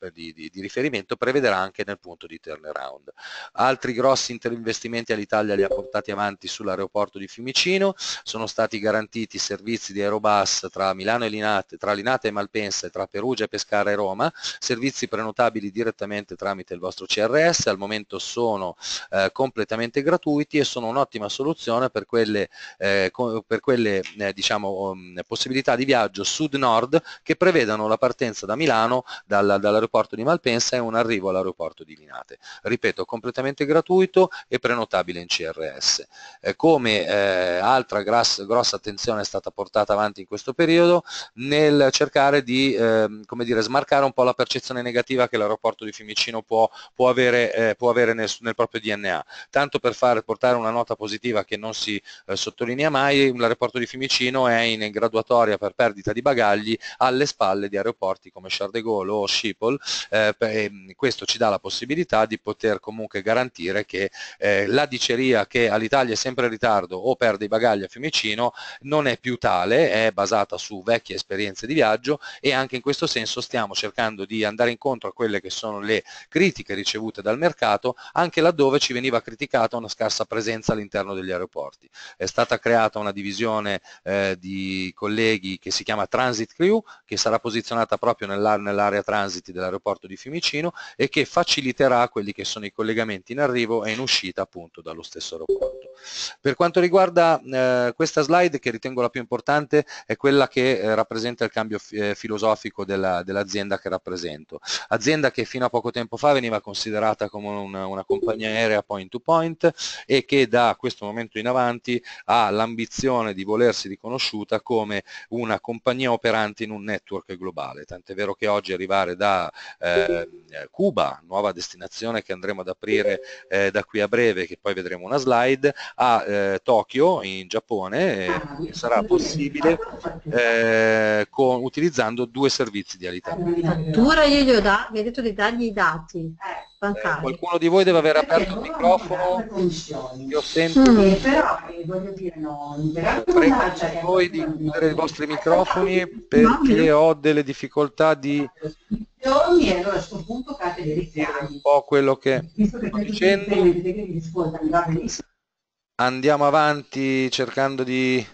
riferimento prevederà anche nel punto di, ter, turnaround. Altri grossi investimenti all'Italia li ha portati avanti sull'aeroporto di Fiumicino, sono stati garantiti servizi di aerobus tra Milano e Linate, tra Linate e Malpensa e tra Perugia e Pescara e Roma, servizi prenotabili direttamente tramite il vostro CRS, al momento sono eh, completamente gratuiti e sono un'ottima soluzione per quelle, eh, per quelle eh, diciamo, um, possibilità di viaggio sud-nord che prevedono la partenza da Milano, dall'aeroporto di Malpensa e un arrivo all'aeroporto di Linate ripeto completamente gratuito e prenotabile in CRS. Eh, come eh, altra gras, grossa attenzione è stata portata avanti in questo periodo nel cercare di eh, come dire, smarcare un po' la percezione negativa che l'aeroporto di Fiumicino può, può avere, eh, può avere nel, nel, proprio DNA, tanto per far, portare una nota positiva che non si eh, sottolinea mai, l'aeroporto di Fiumicino è in graduatoria per perdita di bagagli alle spalle di aeroporti come Charles de Gaulle o Schiphol, eh, questo ci dà la possibilità di poter comunque garantire che eh, la diceria che all'Italia è sempre in ritardo o perde i bagagli a Fiumicino non è più tale, è basata su vecchie esperienze di viaggio e anche in questo senso stiamo cercando di andare incontro a quelle che sono le critiche ricevute dal mercato anche laddove ci veniva criticata una scarsa presenza all'interno degli aeroporti. È stata creata una divisione eh, di colleghi che si chiama Transit Crew che sarà posizionata proprio nell'area nell transit dell'aeroporto di Fiumicino e che faciliterà quel quelli che sono i collegamenti in arrivo e in uscita appunto dallo stesso aeroporto. Per quanto riguarda eh, questa slide, che ritengo la più importante, è quella che eh, rappresenta il cambio eh, filosofico dell'azienda dell che rappresento. Azienda che fino a poco tempo fa veniva considerata come una, una compagnia aerea point to point e che da questo momento in avanti ha l'ambizione di volersi riconosciuta come una compagnia operante in un network globale. Tant'è vero che oggi arrivare da eh, Cuba, nuova destinazione che andremo ad aprire eh, da qui a breve, che poi vedremo una slide, a eh, Tokyo in Giappone eh, sarà possibile eh, con, utilizzando due servizi di Alitalia. io gli ho da, mi ha detto di dargli i dati. Eh, qualcuno di voi deve aver aperto il microfono, io sento, mm. Eh, prego di voi di chiudere i vostri microfoni perché ho delle difficoltà di dire un po' quello che sto dicendo andiamo avanti cercando di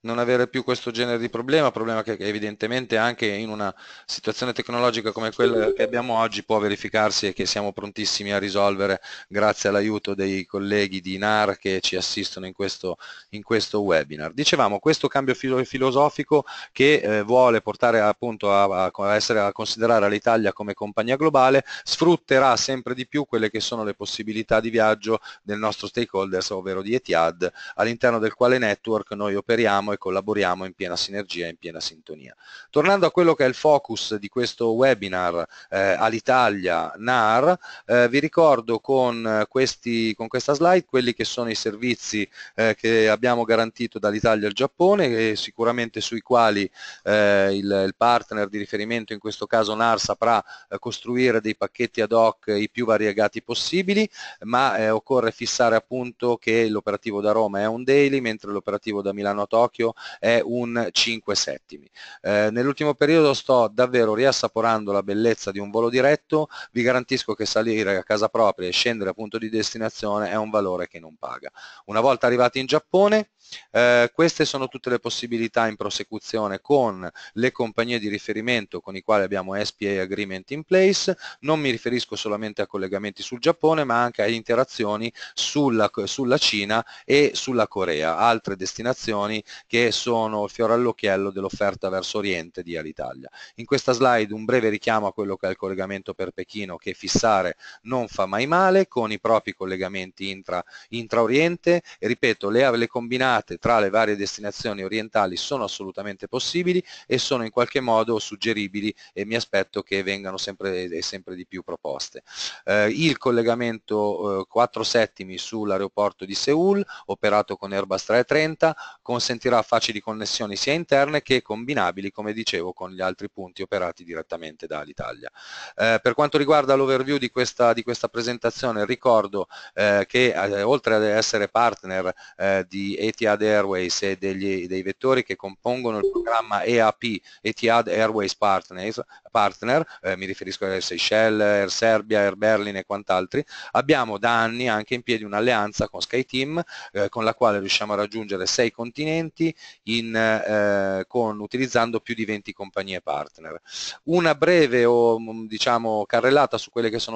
non avere più questo genere di problema, problema che evidentemente anche in una situazione tecnologica come quella che abbiamo oggi può verificarsi e che siamo prontissimi a risolvere grazie all'aiuto dei colleghi di NAR che ci assistono in questo, in questo webinar. Dicevamo questo cambio filo filosofico che eh, vuole portare appunto a, a, essere, a considerare l'Italia come compagnia globale sfrutterà sempre di più quelle che sono le possibilità di viaggio del nostro stakeholders, ovvero di Etihad, all'interno del quale network noi operiamo collaborazioniamo e collaboriamo in piena sinergia e in piena sintonia. Tornando a quello che è il focus di questo webinar eh, all'Italia NAR, eh, vi ricordo con, questi, con, questa slide quelli che sono i servizi eh, che abbiamo garantito dall'Italia al Giappone e sicuramente sui quali eh, il, il, partner di riferimento, in questo caso NAR, saprà eh, costruire dei pacchetti ad hoc i più variegati possibili, ma eh, occorre fissare appunto che l'operativo da Roma è un daily, mentre l'operativo da Milano a Tokyo occhio è un 5 settimi. Eh, Nell'ultimo periodo sto davvero riassaporando la bellezza di un volo diretto, vi garantisco che salire a casa propria e scendere a punto di destinazione è un valore che non paga. Una volta arrivati in Giappone, eh, queste sono tutte le possibilità in prosecuzione con le compagnie di riferimento con i quali abbiamo SPA agreement in place, non mi riferisco solamente a collegamenti sul Giappone ma anche a interazioni sulla, sulla Cina e sulla Corea, altre destinazioni che sono il fiore all'occhiello dell'offerta verso Oriente di Alitalia. In questa slide un breve richiamo a quello che è il collegamento per Pechino che fissare non fa mai male con i propri collegamenti intra, intra-Oriente e ripeto le, le combinate tra le varie destinazioni orientali sono assolutamente possibili e sono in qualche modo suggeribili e mi aspetto che vengano sempre sempre di più proposte. Eh, il collegamento eh, 4 settimi sull'aeroporto di Seul operato con Airbus 330 consentirà realizza facili connessioni sia interne che combinabili, come dicevo, con gli altri punti operati direttamente dall'Italia. Eh, per quanto riguarda l'overview di questa, di questa presentazione, ricordo eh, che eh, oltre ad essere partner eh, di Etihad Airways e degli, dei vettori che compongono il programma EAP, Etihad Airways Partners, partner, eh, mi riferisco a Air Seychelles, Air Serbia, Air Berlin e quant'altri, abbiamo da anni anche in piedi un'alleanza con SkyTeam eh, con la quale riusciamo a raggiungere sei continenti in, eh, con, utilizzando più di 20 compagnie partner. Una breve o, mm, diciamo, carrellata su,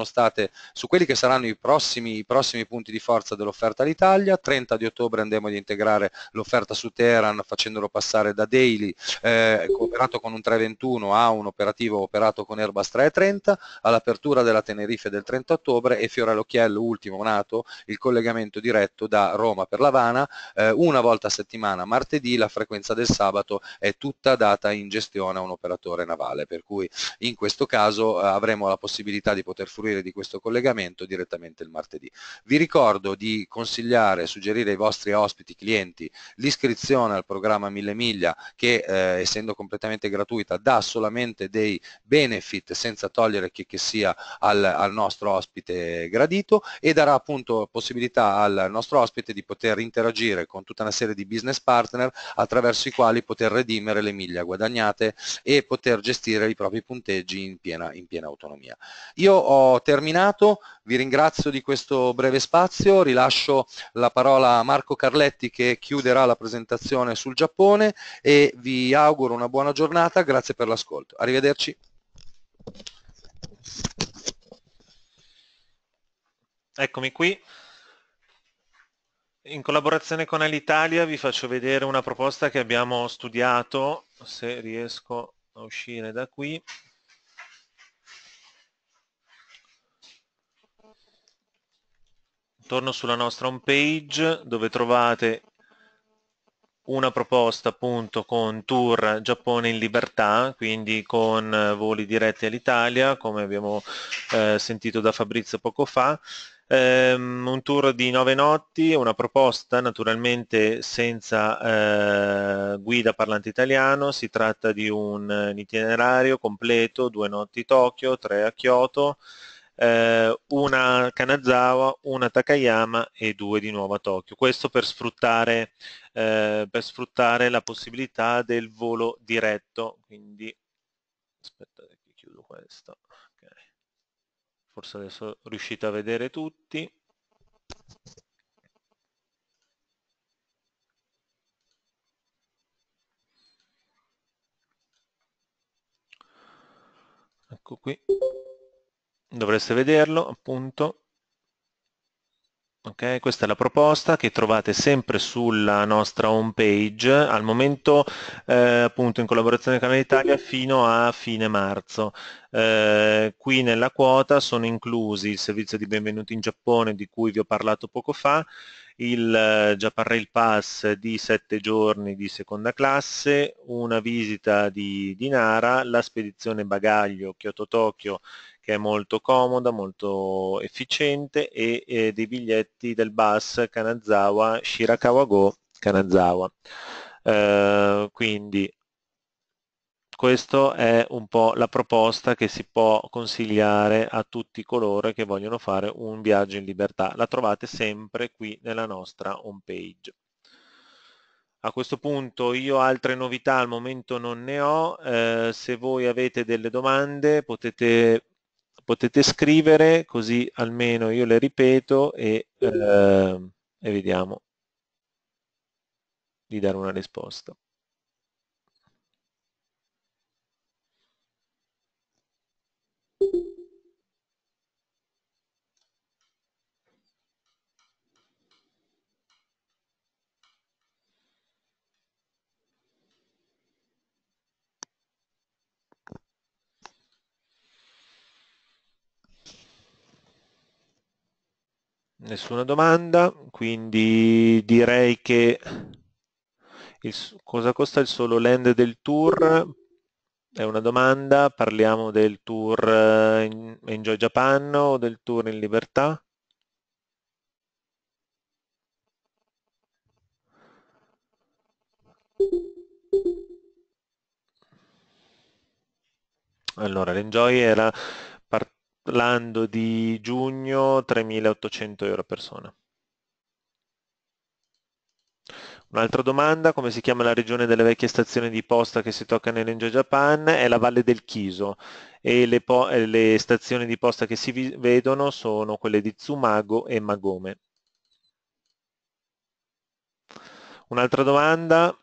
state, su quelli che saranno i prossimi, i prossimi punti di forza dell'offerta all'Italia, 30 di ottobre andremo ad integrare l'offerta su Teheran facendolo passare da daily eh, operato con un 321 a un operativo operato con Airbus 330, all'apertura della Tenerife del 30 ottobre e Fiorello Chiello, ultimo nato, il collegamento diretto da Roma per L'Avana, eh, una volta a settimana martedì martedì, la frequenza del sabato è tutta data in gestione a un operatore navale, per cui in questo caso eh, avremo la possibilità di poter fruire di questo collegamento direttamente il martedì. Vi ricordo di consigliare, suggerire ai vostri ospiti, clienti, l'iscrizione al programma Mille Miglia che eh, essendo completamente gratuita dà solamente dei benefit senza togliere chi che sia al, al nostro ospite gradito e darà appunto possibilità al nostro ospite di poter interagire con tutta una serie di business partner attraverso i quali poter redimere le miglia guadagnate e poter gestire i propri punteggi in piena, in piena autonomia. Io ho terminato, vi ringrazio di questo breve spazio, rilascio la parola a Marco Carletti che chiuderà la presentazione sul Giappone e vi auguro una buona giornata, grazie per l'ascolto. Arrivederci. Eccomi qui. In collaborazione con Alitalia vi faccio vedere una proposta che abbiamo studiato, se riesco a uscire da qui. Torno sulla nostra home page dove trovate una proposta appunto con tour Giappone in libertà, quindi con voli diretti all'Italia, come abbiamo eh, sentito da Fabrizio poco fa, ehm, un tour di nove notti, una proposta naturalmente senza eh, guida parlante italiano, si tratta di un, un eh, itinerario completo, due notti Tokyo, tre a Kyoto, eh, una a Kanazawa, una a Takayama e due di nuovo a Tokyo. Questo per sfruttare, eh, per sfruttare la possibilità del volo diretto. Quindi aspettate che chiudo questo forse adesso riuscite a vedere tutti. Ecco qui, dovreste vederlo appunto. Okay, questa è la proposta che trovate sempre sulla nostra home page, al momento eh, appunto in collaborazione con Canale Italia fino a fine marzo. Eh, qui nella quota sono inclusi il servizio di benvenuti in Giappone di cui vi ho parlato poco fa, il eh, Japan Rail Pass di 7 giorni di seconda classe, una visita di, di Nara, la spedizione bagaglio Kyoto-Tokyo che è molto comoda, molto efficiente e, e dei biglietti del bus Kanazawa Shirakawa Go Kanazawa. Eh, quindi questa è un po' la proposta che si può consigliare a tutti coloro che vogliono fare un viaggio in libertà. La trovate sempre qui nella nostra home page. A questo punto io altre novità al momento non ne ho, eh, se voi avete delle domande potete potete scrivere così almeno io le ripeto e, eh, e vediamo di dare una risposta. nessuna domanda, quindi direi che il, cosa costa il solo land del tour? È una domanda, parliamo del tour eh, in, Enjoy Japan o del tour in libertà? Allora, l'Enjoy era parlando di giugno 3.800 euro a persona. Un'altra domanda, come si chiama la regione delle vecchie stazioni di posta che si tocca nell'Enjo Japan? È la Valle del Chiso e le, eh, le stazioni di posta che si vedono sono quelle di Tsumago e Magome. Un'altra domanda,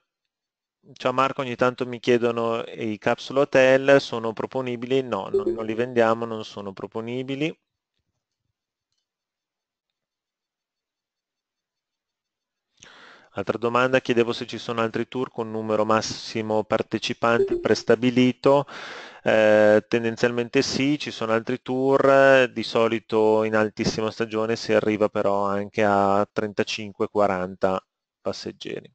ciao Marco, ogni tanto mi chiedono i capsule hotel, sono proponibili? No, noi non li vendiamo, non sono proponibili. Altra domanda, chiedevo se ci sono altri tour con numero massimo partecipanti prestabilito. Eh, tendenzialmente sì, ci sono altri tour, di solito in altissima stagione si arriva però anche a 35-40 passeggeri.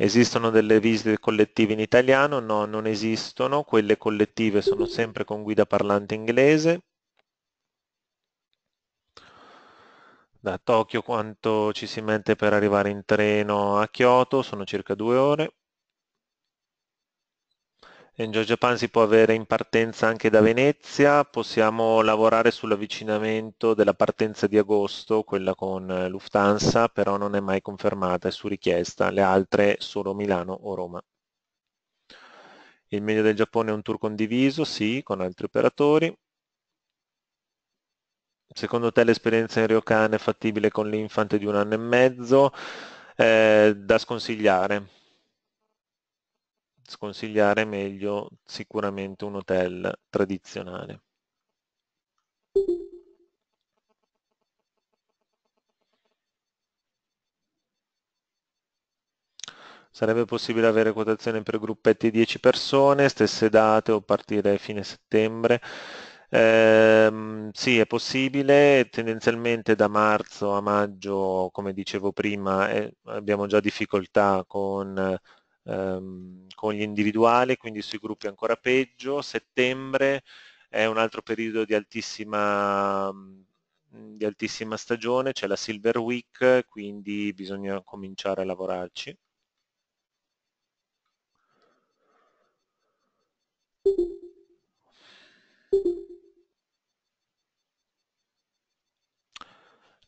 Esistono delle visite collettive in italiano? No, non esistono, quelle collettive sono sempre con guida parlante inglese. Da Tokyo quanto ci si mette per arrivare in treno a Kyoto? Sono circa due ore. In Joy Japan si può avere in partenza anche da Venezia, possiamo lavorare sull'avvicinamento della partenza di agosto, quella con eh, Lufthansa, però non è mai confermata, è su richiesta, le altre solo Milano o Roma. Il meglio del Giappone è un tour condiviso, sì, con altri operatori. Secondo te l'esperienza in Ryokan è fattibile con l'infante di un anno e mezzo? Eh, da sconsigliare sconsigliare meglio sicuramente un hotel tradizionale. Sarebbe possibile avere quotazione per gruppetti di 10 persone, stesse date o partire fine settembre. Eh, sì, è possibile, tendenzialmente da marzo a maggio, come dicevo prima, eh, abbiamo già difficoltà con ehm, con gli individuali, quindi sui gruppi ancora peggio, settembre è un altro periodo di altissima, di altissima stagione, c'è la Silver Week, quindi bisogna cominciare a lavorarci. Thank you.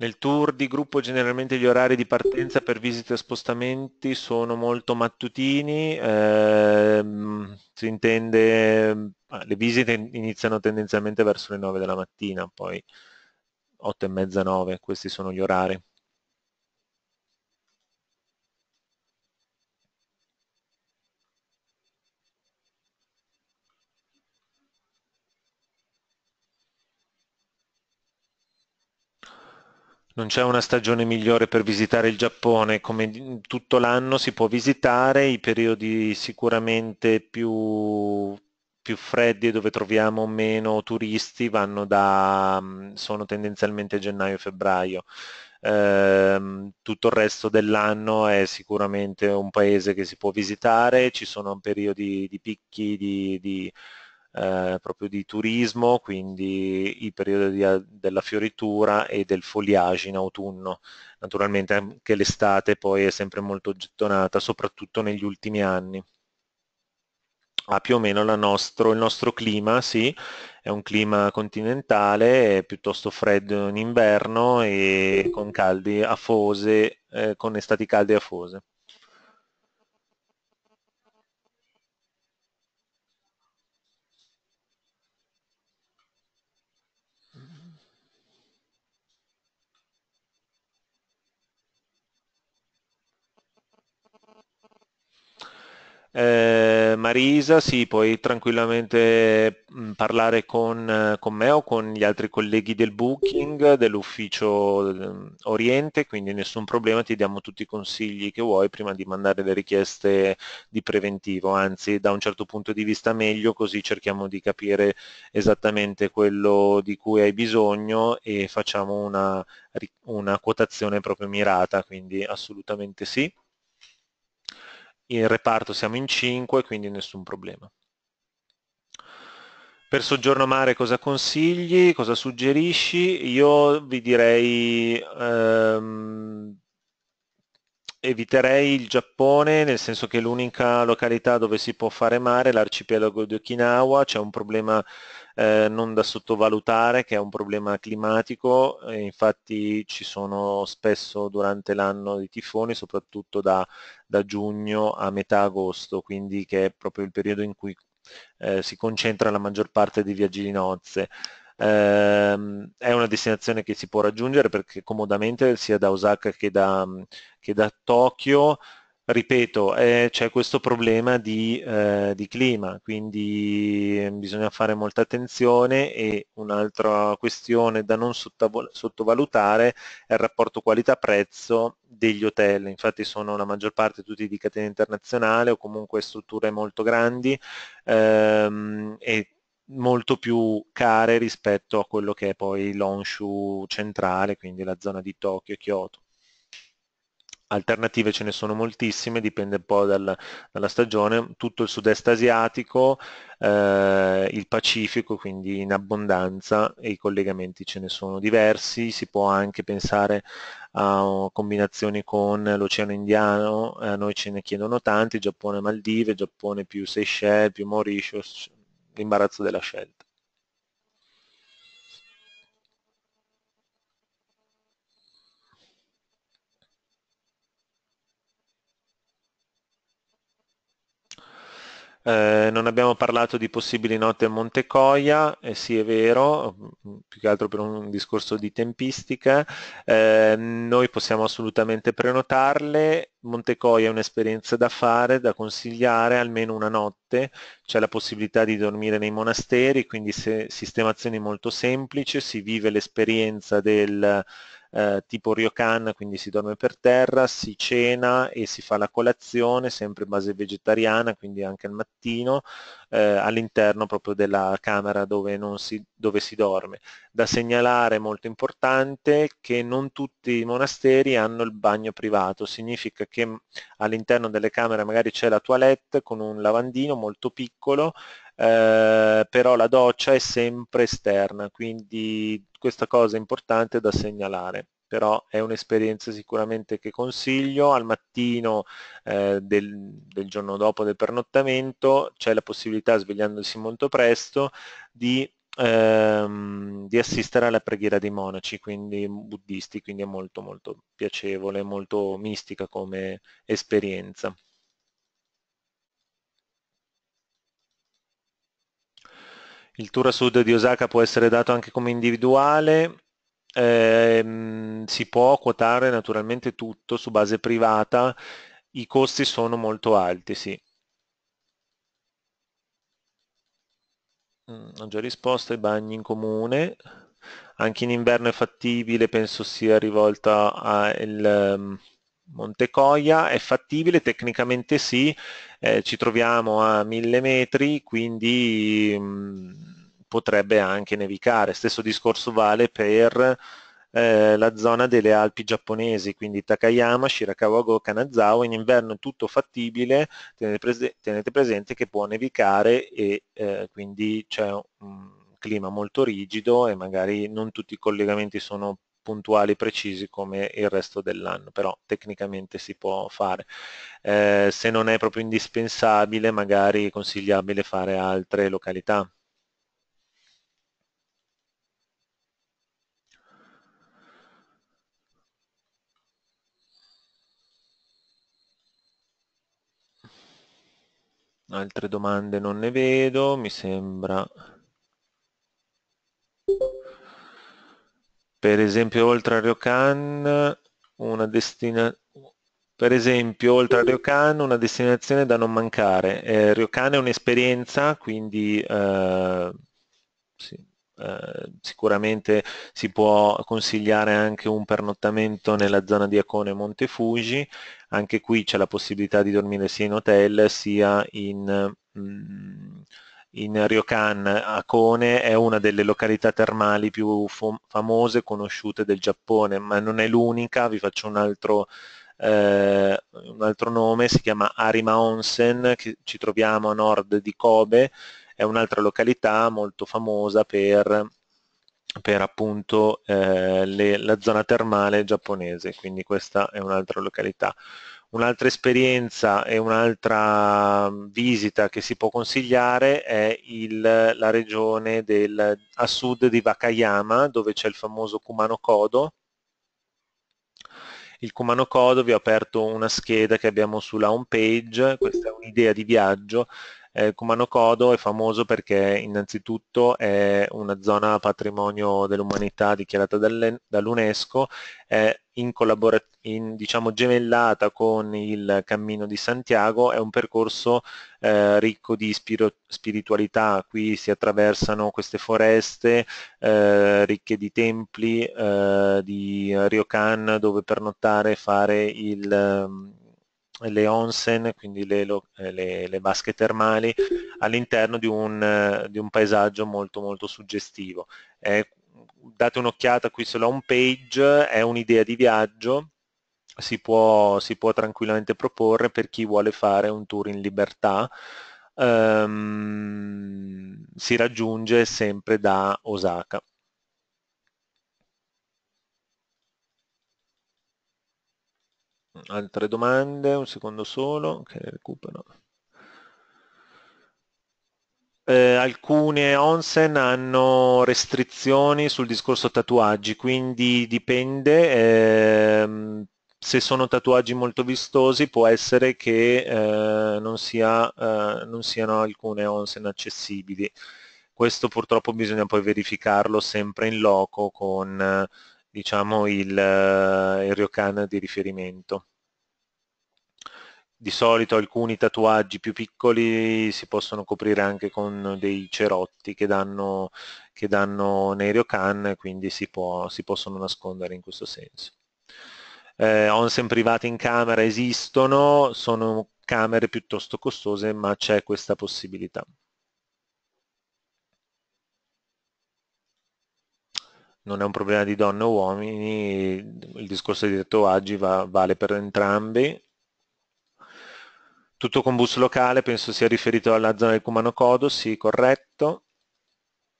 Nel tour di gruppo generalmente gli orari di partenza per visite e spostamenti sono molto mattutini, ehm, si intende, le visite iniziano tendenzialmente verso le 9 della mattina, poi 8 e mezza, 9, questi sono gli orari. non c'è una stagione migliore per visitare il Giappone, come tutto l'anno si può visitare, i periodi sicuramente più, più freddi dove troviamo meno turisti vanno da, mm, sono tendenzialmente gennaio e febbraio. Eh, tutto il resto dell'anno è sicuramente un paese che si può visitare, ci sono periodi di picchi di, di eh, proprio di turismo, quindi il periodo di, della fioritura e del foliage in autunno. Naturalmente anche l'estate poi è sempre molto gettonata, soprattutto negli ultimi anni. Ha più o meno nostro, il nostro clima, sì, è un clima continentale, è piuttosto freddo in inverno e con caldi afose, eh, con estati calde e afose. Eh, Marisa, sì, puoi tranquillamente mm, parlare con, eh, con, me o con gli altri colleghi del Booking, dell'ufficio mm, Oriente, quindi nessun problema, ti diamo tutti i consigli che vuoi prima di mandare le richieste di preventivo, anzi da un certo punto di vista meglio, così cerchiamo di capire esattamente quello di cui hai bisogno e facciamo una, una quotazione proprio mirata, quindi assolutamente sì in reparto siamo in 5, quindi nessun problema. Per soggiorno mare cosa consigli, cosa suggerisci? Io vi direi, ehm, eviterei il Giappone, nel senso che l'unica località dove si può fare mare l'arcipelago di Okinawa, c'è un problema eh, non da sottovalutare che è un problema climatico, eh, infatti ci sono spesso durante l'anno dei tifoni, soprattutto da, da giugno a metà agosto, quindi che è proprio il periodo in cui eh, si concentra la maggior parte dei viaggi di nozze. Eh, è una destinazione che si può raggiungere perché comodamente sia da Osaka che da, che da Tokyo ripeto, eh, c'è questo problema di, eh, di, clima, quindi ehm, bisogna fare molta attenzione e un'altra questione da non sottovalutare è il rapporto qualità-prezzo degli hotel, infatti sono la maggior parte tutti di catena internazionale o comunque strutture molto grandi ehm, e molto più care rispetto a quello che è poi l'Honshu centrale, quindi la zona di Tokyo e Kyoto. Alternative ce ne sono moltissime, dipende un po' dal, dalla stagione, tutto il sud-est asiatico, eh, il Pacifico quindi in abbondanza e i collegamenti ce ne sono diversi, si può anche pensare a combinazioni con l'Oceano Indiano, eh, noi ce ne chiedono tanti, Giappone Maldive, Giappone più Seychelles, più Mauritius, l'imbarazzo della scelta. Eh, non abbiamo parlato di possibili note a Montecoia, eh, sì è vero, più che altro per un discorso di tempistica, eh, noi possiamo assolutamente prenotarle, Montecoia è un'esperienza da fare, da consigliare almeno una notte, c'è la possibilità di dormire nei monasteri, quindi se, sistemazioni molto semplici, si vive l'esperienza del eh, tipo ryokan, quindi si dorme per terra, si cena e si fa la colazione sempre in base vegetariana, quindi anche al mattino, eh, all'interno proprio della camera dove si, dove si dorme. Da segnalare molto importante che non tutti i monasteri hanno il bagno privato, significa che mm, all'interno delle camere magari c'è la toilette con un lavandino molto piccolo eh, però la doccia è sempre esterna, quindi questa cosa è importante da segnalare però è un'esperienza sicuramente che consiglio. Al mattino eh, del, del, giorno dopo del pernottamento c'è la possibilità, svegliandosi molto presto, di, ehm, di assistere alla preghiera dei monaci, quindi buddisti, quindi è molto molto piacevole, molto mistica come esperienza. Il tour a sud di Osaka può essere dato anche come individuale, eh, si può quotare naturalmente tutto su base privata, i costi sono molto alti, sì. Mm, ho già risposto ai bagni in comune, anche in inverno è fattibile, penso sia rivolta al ehm, Montecoia, è fattibile, tecnicamente sì, eh, ci troviamo a 1000 metri, quindi mh, mm, potrebbe anche nevicare. Stesso discorso vale per eh, la zona delle Alpi giapponesi, quindi Takayama, Shirakawa, Kanazawa, in inverno è tutto fattibile, tenete, prese tenete presente che può nevicare e eh, quindi c'è un clima molto rigido e magari non tutti i collegamenti sono puntuali e precisi come il resto dell'anno, però tecnicamente si può fare. Eh, se non è proprio indispensabile, magari è consigliabile fare altre località. Altre domande non ne vedo, mi sembra. Per esempio oltre a Ryokan una destina... Per esempio, oltre a Ryokan, una destinazione da non mancare. Eh, Ryokan è un'esperienza, quindi eh, sì, Ehm, sicuramente si può consigliare anche un pernottamento nella zona di Acone Fuji, anche qui c'è la possibilità di dormire sia in hotel sia in... Mm, in Ryokan Akone è una delle località termali più famose e conosciute del Giappone, ma non è l'unica, vi faccio un altro, eh, un altro nome, si chiama Arima Onsen, ci troviamo a nord di Kobe, è un'altra località molto famosa per, per appunto eh, le, la zona termale giapponese, quindi questa è un'altra località. Un'altra esperienza e un'altra visita che si può consigliare è il, la regione del, a sud di Wakayama, dove c'è il famoso Kumano Kodo, il Kumano Kodo, vi ho aperto una scheda che abbiamo sulla home page, questa è un'idea di viaggio eh, Cumano Codo è famoso perché innanzitutto è una zona patrimonio dell'umanità dichiarata dall'UNESCO, è in, in diciamo, gemellata con il Cammino di Santiago, è un percorso eh, ricco di spiritualità, qui si attraversano queste foreste eh, ricche di templi, eh, di ryokan dove pernottare e fare il ehm, le onsen, quindi le, eh, le, le vasche termali, all'interno di un, eh, di un, paesaggio molto molto suggestivo. Eh, date un'occhiata qui sulla home page, è un'idea di viaggio, si può, si può, tranquillamente proporre per chi vuole fare un tour in libertà, ehm, si raggiunge sempre da Osaka. altre domande, un secondo solo che recupero. Eh, alcune onsen hanno restrizioni sul discorso tatuaggi, quindi dipende, ehm, se sono tatuaggi molto vistosi può essere che eh, non, sia, eh, non siano alcune onsen accessibili. Questo purtroppo bisogna poi verificarlo sempre in loco con diciamo, il, eh, il ryokan di riferimento di solito alcuni tatuaggi più piccoli si possono coprire anche con dei cerotti che danno, che danno can, quindi si, può, si, possono nascondere in questo senso. Eh, onsen private in camera esistono, sono camere piuttosto costose, ma c'è questa possibilità. Non è un problema di donne o uomini, il discorso di tatuaggi va, vale per entrambi, tutto con bus locale penso sia riferito alla zona del Kumano Kodo, sì, corretto.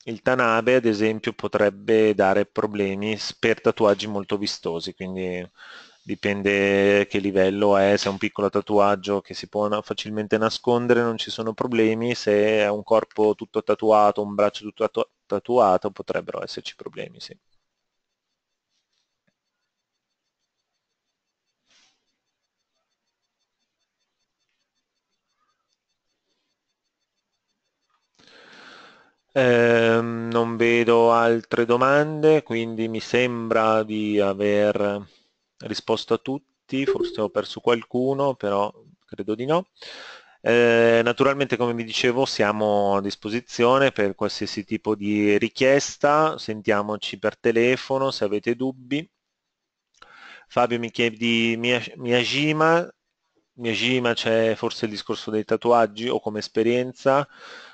Il Tanabe ad esempio potrebbe dare problemi per tatuaggi molto vistosi, quindi dipende che livello è, se è un piccolo tatuaggio che si può facilmente nascondere non ci sono problemi, se è un corpo tutto tatuato, un braccio tutto tatuato potrebbero esserci problemi, sì. Eh, non vedo altre domande, quindi mi sembra di aver risposto a tutti, forse ho perso qualcuno, però credo di no. Eh, naturalmente come vi dicevo siamo a disposizione per qualsiasi tipo di richiesta, sentiamoci per telefono se avete dubbi. Fabio mi chiede di Miyajima, Miyajima c'è forse il discorso dei tatuaggi o come esperienza,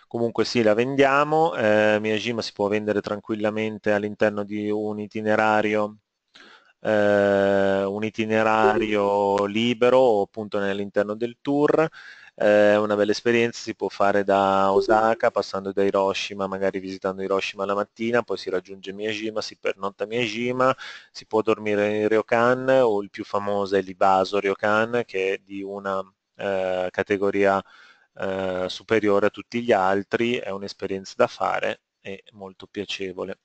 comunque sì la vendiamo eh, Miyajima si può vendere tranquillamente all'interno di un itinerario eh, un itinerario libero o appunto all'interno del tour è eh, una bella esperienza, si può fare da Osaka passando da Hiroshima, magari visitando Hiroshima la mattina, poi si raggiunge Miyajima, si pernotta Miyajima, si può dormire in Ryokan o il più famoso è l'Ibaso Ryokan che è di una eh, categoria eh, superiore a tutti gli altri, è un'esperienza da fare e molto piacevole.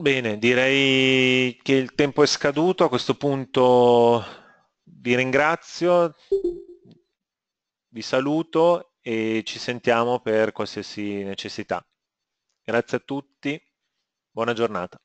Bene, direi che il tempo è scaduto, a questo punto vi ringrazio, vi saluto e ci sentiamo per qualsiasi necessità. Grazie a tutti, buona giornata.